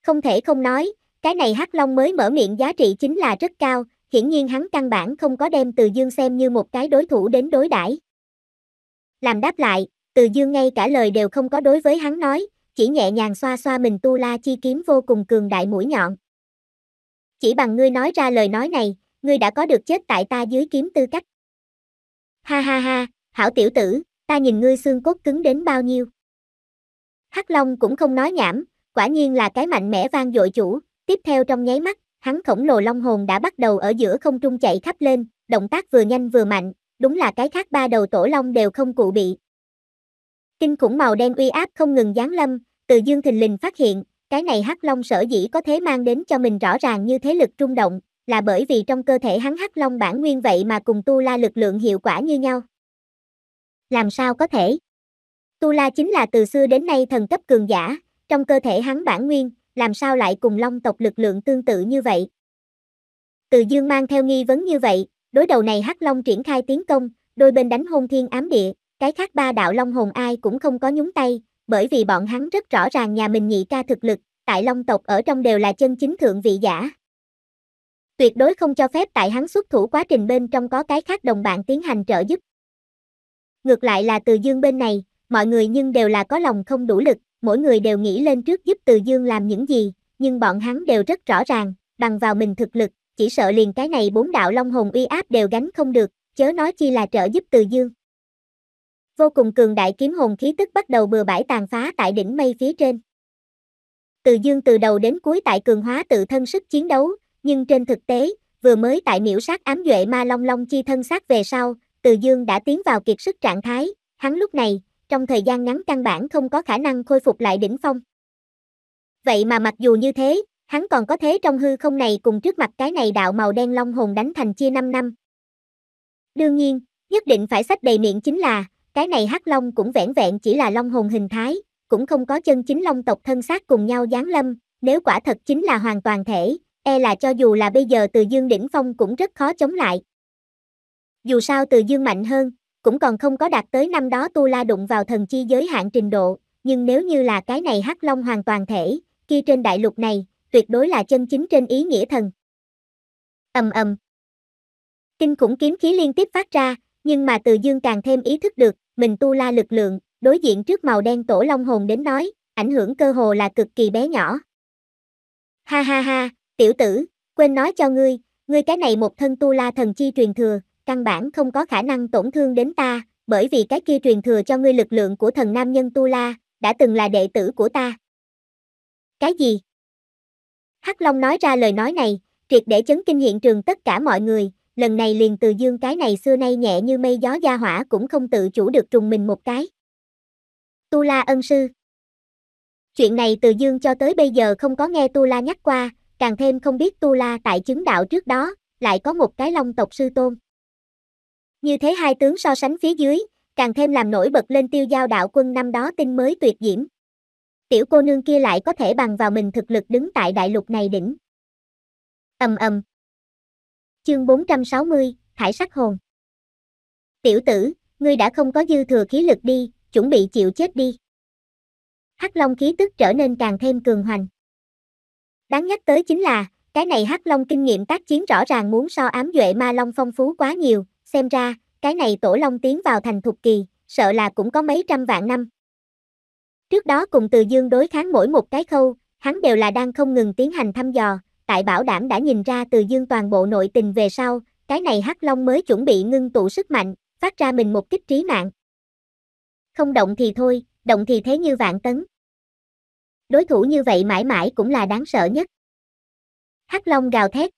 Không thể không nói, cái này Hắc Long mới mở miệng giá trị chính là rất cao, hiển nhiên hắn căn bản không có đem Từ Dương xem như một cái đối thủ đến đối đãi. Làm đáp lại, Từ Dương ngay cả lời đều không có đối với hắn nói, chỉ nhẹ nhàng xoa xoa mình tu la chi kiếm vô cùng cường đại mũi nhọn. Chỉ bằng ngươi nói ra lời nói này, ngươi đã có được chết tại ta dưới kiếm tư cách. Ha ha ha, hảo tiểu tử, ta nhìn ngươi xương cốt cứng đến bao nhiêu. Hắc Long cũng không nói nhảm, quả nhiên là cái mạnh mẽ vang dội chủ, tiếp theo trong nháy mắt, hắn khổng lồ long hồn đã bắt đầu ở giữa không trung chạy khắp lên, động tác vừa nhanh vừa mạnh, đúng là cái khác ba đầu tổ long đều không cụ bị. Kinh khủng màu đen uy áp không ngừng giáng lâm, từ Dương Thình Lình phát hiện, cái này hắc long sở dĩ có thế mang đến cho mình rõ ràng như thế lực trung động, là bởi vì trong cơ thể hắn hắc long bản nguyên vậy mà cùng tu la lực lượng hiệu quả như nhau. Làm sao có thể? Tu la chính là từ xưa đến nay thần cấp cường giả, trong cơ thể hắn bản nguyên, làm sao lại cùng long tộc lực lượng tương tự như vậy? Từ dương mang theo nghi vấn như vậy, đối đầu này hắc long triển khai tiến công, đôi bên đánh hôn thiên ám địa, cái khác ba đạo long hồn ai cũng không có nhúng tay, bởi vì bọn hắn rất rõ ràng nhà mình nhị ca thực lực, tại long tộc ở trong đều là chân chính thượng vị giả. Tuyệt đối không cho phép tại hắn xuất thủ quá trình bên trong có cái khác đồng bạn tiến hành trợ giúp. Ngược lại là từ dương bên này, mọi người nhưng đều là có lòng không đủ lực, mỗi người đều nghĩ lên trước giúp Từ Dương làm những gì, nhưng bọn hắn đều rất rõ ràng, bằng vào mình thực lực, chỉ sợ liền cái này bốn đạo long hồn uy áp đều gánh không được, chớ nói chi là trợ giúp Từ Dương. Vô cùng cường đại kiếm hồn khí tức bắt đầu bừa bãi tàn phá tại đỉnh mây phía trên. Từ Dương từ đầu đến cuối tại cường hóa tự thân sức chiến đấu, nhưng trên thực tế, vừa mới tại miễu sát ám duệ ma long long chi thân xác về sau, Từ Dương đã tiến vào kiệt sức trạng thái, hắn lúc này, trong thời gian ngắn căn bản không có khả năng khôi phục lại đỉnh phong. Vậy mà mặc dù như thế, hắn còn có thế trong hư không này cùng trước mặt cái này đạo màu đen long hồn đánh thành chia 5 năm. Đương nhiên, nhất định phải sách đầy miệng chính là, cái này hắc long cũng vẻn vẹn chỉ là long hồn hình thái, cũng không có chân chính long tộc thân xác cùng nhau giáng lâm, nếu quả thật chính là hoàn toàn thể, e là cho dù là bây giờ từ dương đỉnh phong cũng rất khó chống lại. Dù sao từ dương mạnh hơn, cũng còn không có đạt tới năm đó tu la đụng vào thần chi giới hạn trình độ, nhưng nếu như là cái này hắc long hoàn toàn thể, kia trên đại lục này, tuyệt đối là chân chính trên ý nghĩa thần. Ầm ầm. Kinh khủng kiếm khí liên tiếp phát ra, nhưng mà Từ Dương càng thêm ý thức được, mình tu la lực lượng, đối diện trước màu đen tổ long hồn đến nói, ảnh hưởng cơ hồ là cực kỳ bé nhỏ. Ha ha ha, tiểu tử, quên nói cho ngươi, ngươi cái này một thân tu la thần chi truyền thừa, căn bản không có khả năng tổn thương đến ta, bởi vì cái kia truyền thừa cho ngươi lực lượng của thần nam nhân Tu La, đã từng là đệ tử của ta. Cái gì? Hắc Long nói ra lời nói này, triệt để chấn kinh hiện trường tất cả mọi người, lần này liền từ dương cái này xưa nay nhẹ như mây gió gia hỏa cũng không tự chủ được trùng mình một cái. Tu La ân sư. Chuyện này từ dương cho tới bây giờ không có nghe Tu La nhắc qua, càng thêm không biết Tu La tại chứng đạo trước đó, lại có một cái long tộc sư tôn. Như thế hai tướng so sánh phía dưới, càng thêm làm nổi bật lên tiêu giao đạo quân năm đó tinh mới tuyệt diễm. Tiểu cô nương kia lại có thể bằng vào mình thực lực đứng tại đại lục này đỉnh. Ầm ầm. Chương 460, Thải sắc hồn. Tiểu tử, ngươi đã không có dư thừa khí lực đi, chuẩn bị chịu chết đi. Hắc Long khí tức trở nên càng thêm cường hoành. Đáng nhắc tới chính là, cái này Hắc Long kinh nghiệm tác chiến rõ ràng muốn so ám duệ ma long phong phú quá nhiều, xem ra, cái này tổ long tiến vào thành thục kỳ, sợ là cũng có mấy trăm vạn năm. Trước đó cùng từ dương đối kháng mỗi một cái khâu, hắn đều là đang không ngừng tiến hành thăm dò, tại bảo đảm đã nhìn ra từ dương toàn bộ nội tình về sau, cái này hắc long mới chuẩn bị ngưng tụ sức mạnh, phát ra mình một kích trí mạng. Không động thì thôi, động thì thế như vạn tấn. Đối thủ như vậy mãi mãi cũng là đáng sợ nhất. Hắc long gào thét.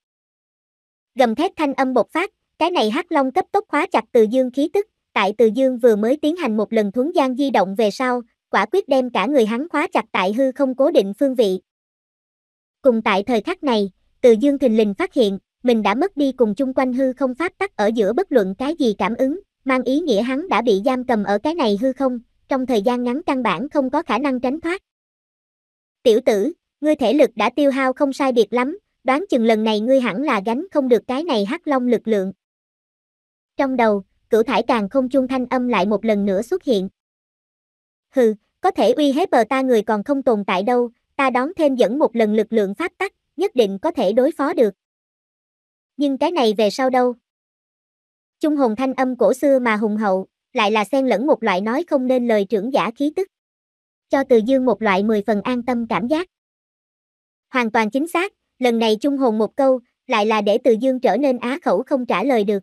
Gầm thét thanh âm bộc phát, cái này hắc long cấp tốc khóa chặt từ dương khí tức, tại từ dương vừa mới tiến hành một lần thuấn gian di động về sau, quả quyết đem cả người hắn khóa chặt tại hư không cố định phương vị. Cùng tại thời khắc này, từ dương thình lình phát hiện, mình đã mất đi cùng chung quanh hư không pháp tắc ở giữa bất luận cái gì cảm ứng, mang ý nghĩa hắn đã bị giam cầm ở cái này hư không, trong thời gian ngắn căn bản không có khả năng tránh thoát. Tiểu tử, ngươi thể lực đã tiêu hao không sai biệt lắm, đoán chừng lần này ngươi hẳn là gánh không được cái này hắc long lực lượng trong đầu, cửu thải càng không chung thanh âm lại một lần nữa xuất hiện. Hừ, có thể uy hiếp bờ ta người còn không tồn tại đâu, ta đón thêm dẫn một lần lực lượng pháp tắc, nhất định có thể đối phó được. Nhưng cái này về sau đâu? Trung hồn thanh âm cổ xưa mà hùng hậu, lại là xen lẫn một loại nói không nên lời trưởng giả khí tức. Cho từ dương một loại mười phần an tâm cảm giác. Hoàn toàn chính xác, lần này trung hồn một câu, lại là để từ dương trở nên á khẩu không trả lời được.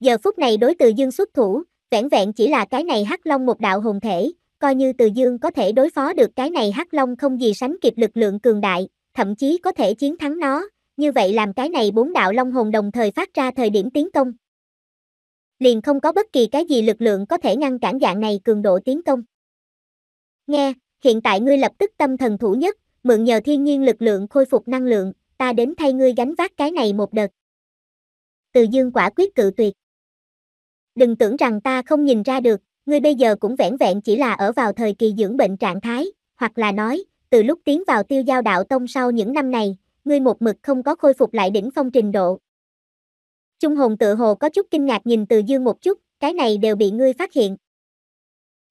Giờ phút này đối từ dương xuất thủ, vẻn vẹn chỉ là cái này hắc long một đạo hồn thể, coi như từ dương có thể đối phó được cái này hắc long không gì sánh kịp lực lượng cường đại, thậm chí có thể chiến thắng nó, như vậy làm cái này bốn đạo long hồn đồng thời phát ra thời điểm tiến công. Liền không có bất kỳ cái gì lực lượng có thể ngăn cản dạng này cường độ tiến công. Nghe, hiện tại ngươi lập tức tâm thần thủ nhất, mượn nhờ thiên nhiên lực lượng khôi phục năng lượng, ta đến thay ngươi gánh vác cái này một đợt. Từ dương quả quyết cự tuyệt đừng tưởng rằng ta không nhìn ra được, ngươi bây giờ cũng vẻn vẹn chỉ là ở vào thời kỳ dưỡng bệnh trạng thái, hoặc là nói, từ lúc tiến vào tiêu giao đạo tông sau những năm này, ngươi một mực không có khôi phục lại đỉnh phong trình độ. Trung hồn tự hồ có chút kinh ngạc nhìn từ dương một chút, cái này đều bị ngươi phát hiện.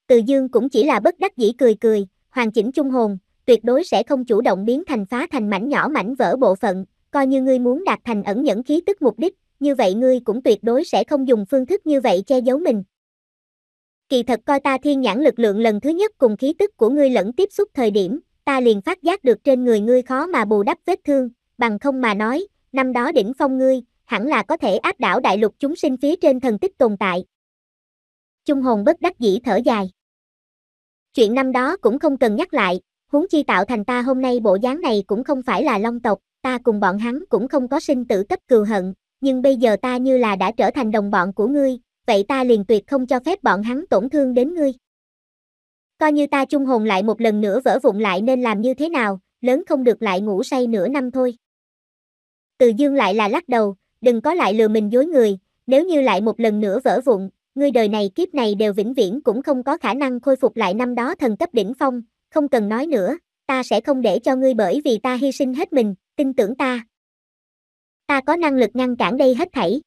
Từ dương cũng chỉ là bất đắc dĩ cười cười, hoàn chỉnh trung hồn, tuyệt đối sẽ không chủ động biến thành phá thành mảnh nhỏ mảnh vỡ bộ phận, coi như ngươi muốn đạt thành ẩn nhẫn khí tức mục đích, như vậy ngươi cũng tuyệt đối sẽ không dùng phương thức như vậy che giấu mình. Kỳ thật coi ta thiên nhãn lực lượng lần thứ nhất cùng khí tức của ngươi lẫn tiếp xúc thời điểm, ta liền phát giác được trên người ngươi khó mà bù đắp vết thương, bằng không mà nói, năm đó đỉnh phong ngươi, hẳn là có thể áp đảo đại lục chúng sinh phía trên thần tích tồn tại. Trung hồn bất đắc dĩ thở dài. Chuyện năm đó cũng không cần nhắc lại, huống chi tạo thành ta hôm nay bộ dáng này cũng không phải là long tộc, ta cùng bọn hắn cũng không có sinh tử cấp cừu hận, nhưng bây giờ ta như là đã trở thành đồng bọn của ngươi, vậy ta liền tuyệt không cho phép bọn hắn tổn thương đến ngươi. Coi như ta chung hồn lại một lần nữa vỡ vụn lại nên làm như thế nào, lớn không được lại ngủ say nửa năm thôi. Từ dương lại là lắc đầu, đừng có lại lừa mình dối người, nếu như lại một lần nữa vỡ vụn, ngươi đời này kiếp này đều vĩnh viễn cũng không có khả năng khôi phục lại năm đó thần cấp đỉnh phong, không cần nói nữa, ta sẽ không để cho ngươi bởi vì ta hy sinh hết mình, tin tưởng ta, ta có năng lực ngăn cản đây hết thảy.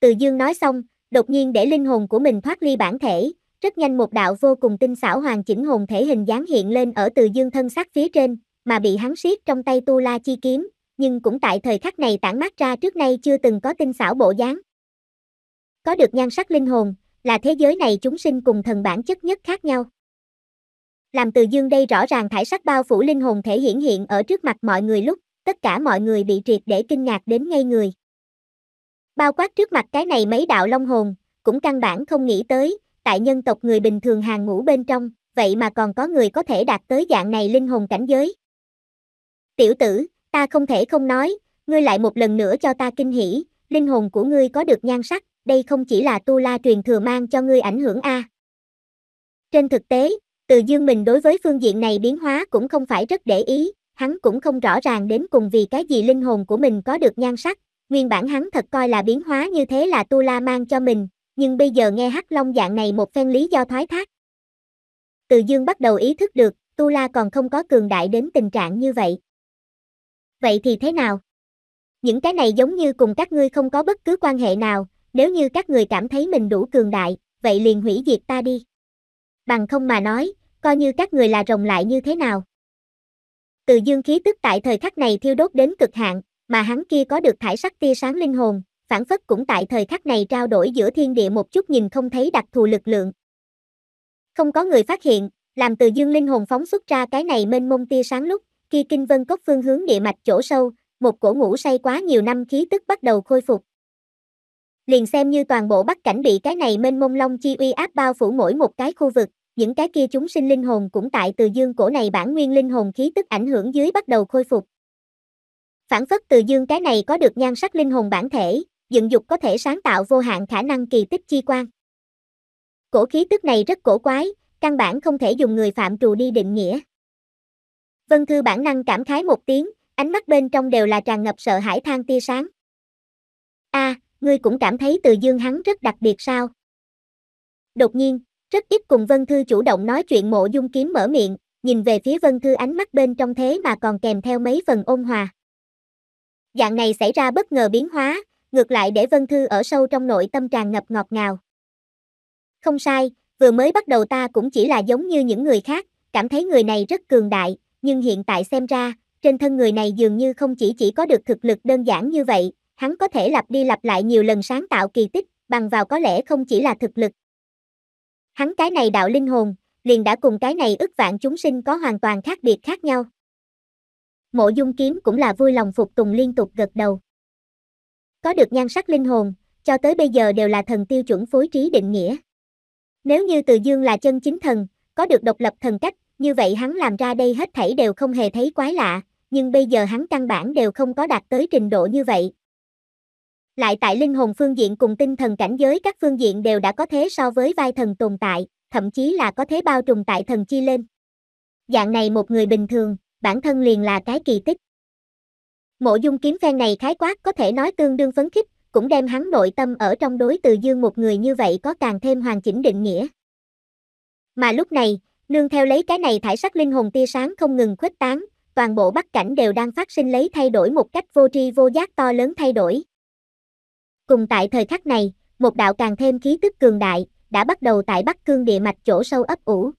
Từ dương nói xong, đột nhiên để linh hồn của mình thoát ly bản thể, rất nhanh một đạo vô cùng tinh xảo hoàn chỉnh hồn thể hình dáng hiện lên ở từ dương thân sắc phía trên, mà bị hắn siết trong tay tu la chi kiếm, nhưng cũng tại thời khắc này tản mát ra trước nay chưa từng có tinh xảo bộ dáng. Có được nhan sắc linh hồn, là thế giới này chúng sinh cùng thần bản chất nhất khác nhau. Làm từ dương đây rõ ràng thải sắc bao phủ linh hồn thể hiển hiện ở trước mặt mọi người lúc tất cả mọi người bị triệt để kinh ngạc đến ngay người. Bao quát trước mặt cái này mấy đạo long hồn, cũng căn bản không nghĩ tới, tại nhân tộc người bình thường hàng ngũ bên trong, vậy mà còn có người có thể đạt tới dạng này linh hồn cảnh giới. Tiểu tử, ta không thể không nói, ngươi lại một lần nữa cho ta kinh hỉ, linh hồn của ngươi có được nhan sắc, đây không chỉ là tu la truyền thừa mang cho ngươi ảnh hưởng a. Trên thực tế, từ dương mình đối với phương diện này biến hóa cũng không phải rất để ý, hắn cũng không rõ ràng đến cùng vì cái gì linh hồn của mình có được nhan sắc, nguyên bản hắn thật coi là biến hóa như thế là Tu La mang cho mình, nhưng bây giờ nghe Hắc Long dạng này một phen lý do thoái thác. Từ Dương bắt đầu ý thức được, Tu La còn không có cường đại đến tình trạng như vậy. Vậy thì thế nào? Những cái này giống như cùng các ngươi không có bất cứ quan hệ nào, nếu như các người cảm thấy mình đủ cường đại, vậy liền hủy diệt ta đi. Bằng không mà nói, coi như các người là rồng lại như thế nào. Từ dương khí tức tại thời khắc này thiêu đốt đến cực hạn, mà hắn kia có được thải sắc tia sáng linh hồn, phản phất cũng tại thời khắc này trao đổi giữa thiên địa một chút nhìn không thấy đặc thù lực lượng. Không có người phát hiện, làm từ dương linh hồn phóng xuất ra cái này mênh mông tia sáng lúc, kia kinh vân cốc phương hướng địa mạch chỗ sâu, một cổ ngủ say quá nhiều năm khí tức bắt đầu khôi phục. Liền xem như toàn bộ bắc cảnh bị cái này mênh mông long chi uy áp bao phủ mỗi một cái khu vực, những cái kia chúng sinh linh hồn cũng tại từ dương cổ này bản nguyên linh hồn khí tức ảnh hưởng dưới bắt đầu khôi phục. Phản phất từ dương cái này có được nhan sắc linh hồn bản thể, dựng dục có thể sáng tạo vô hạn khả năng kỳ tích chi quan. Cổ khí tức này rất cổ quái, căn bản không thể dùng người phạm trù đi định nghĩa. Vân Thư bản năng cảm khái một tiếng, ánh mắt bên trong đều là tràn ngập sợ hãi than tia sáng. A, à, ngươi cũng cảm thấy từ dương hắn rất đặc biệt sao? Đột nhiên, rất ít cùng Vân Thư chủ động nói chuyện mộ dung kiếm mở miệng, nhìn về phía Vân Thư ánh mắt bên trong thế mà còn kèm theo mấy phần ôn hòa. Dạng này xảy ra bất ngờ biến hóa, ngược lại để Vân Thư ở sâu trong nội tâm tràn ngập ngọt ngào. Không sai, vừa mới bắt đầu ta cũng chỉ là giống như những người khác, cảm thấy người này rất cường đại, nhưng hiện tại xem ra, trên thân người này dường như không chỉ chỉ có được thực lực đơn giản như vậy, hắn có thể lặp đi lặp lại nhiều lần sáng tạo kỳ tích, bằng vào có lẽ không chỉ là thực lực, Hắn cái này đạo linh hồn, liền đã cùng cái này ức vạn chúng sinh có hoàn toàn khác biệt khác nhau. Mộ dung kiếm cũng là vui lòng phục tùng liên tục gật đầu. Có được nhan sắc linh hồn, cho tới bây giờ đều là thần tiêu chuẩn phối trí định nghĩa. Nếu như Từ Dương là chân chính thần, có được độc lập thần cách, như vậy hắn làm ra đây hết thảy đều không hề thấy quái lạ, nhưng bây giờ hắn căn bản đều không có đạt tới trình độ như vậy, lại tại linh hồn phương diện cùng tinh thần cảnh giới các phương diện đều đã có thế so với vai thần tồn tại, thậm chí là có thế bao trùm tại thần chi lên. Dạng này một người bình thường, bản thân liền là cái kỳ tích. Mộ dung kiếm phen này khái quát có thể nói tương đương phấn khích, cũng đem hắn nội tâm ở trong đối từ dương một người như vậy có càng thêm hoàn chỉnh định nghĩa. Mà lúc này, nương theo lấy cái này thải sắc linh hồn tia sáng không ngừng khuếch tán, toàn bộ bắc cảnh đều đang phát sinh lấy thay đổi một cách vô tri vô giác to lớn thay đổi, Cùng tại thời khắc này, một đạo càng thêm khí tức cường đại, đã bắt đầu tại Bắc Cương địa mạch chỗ sâu ấp ủ.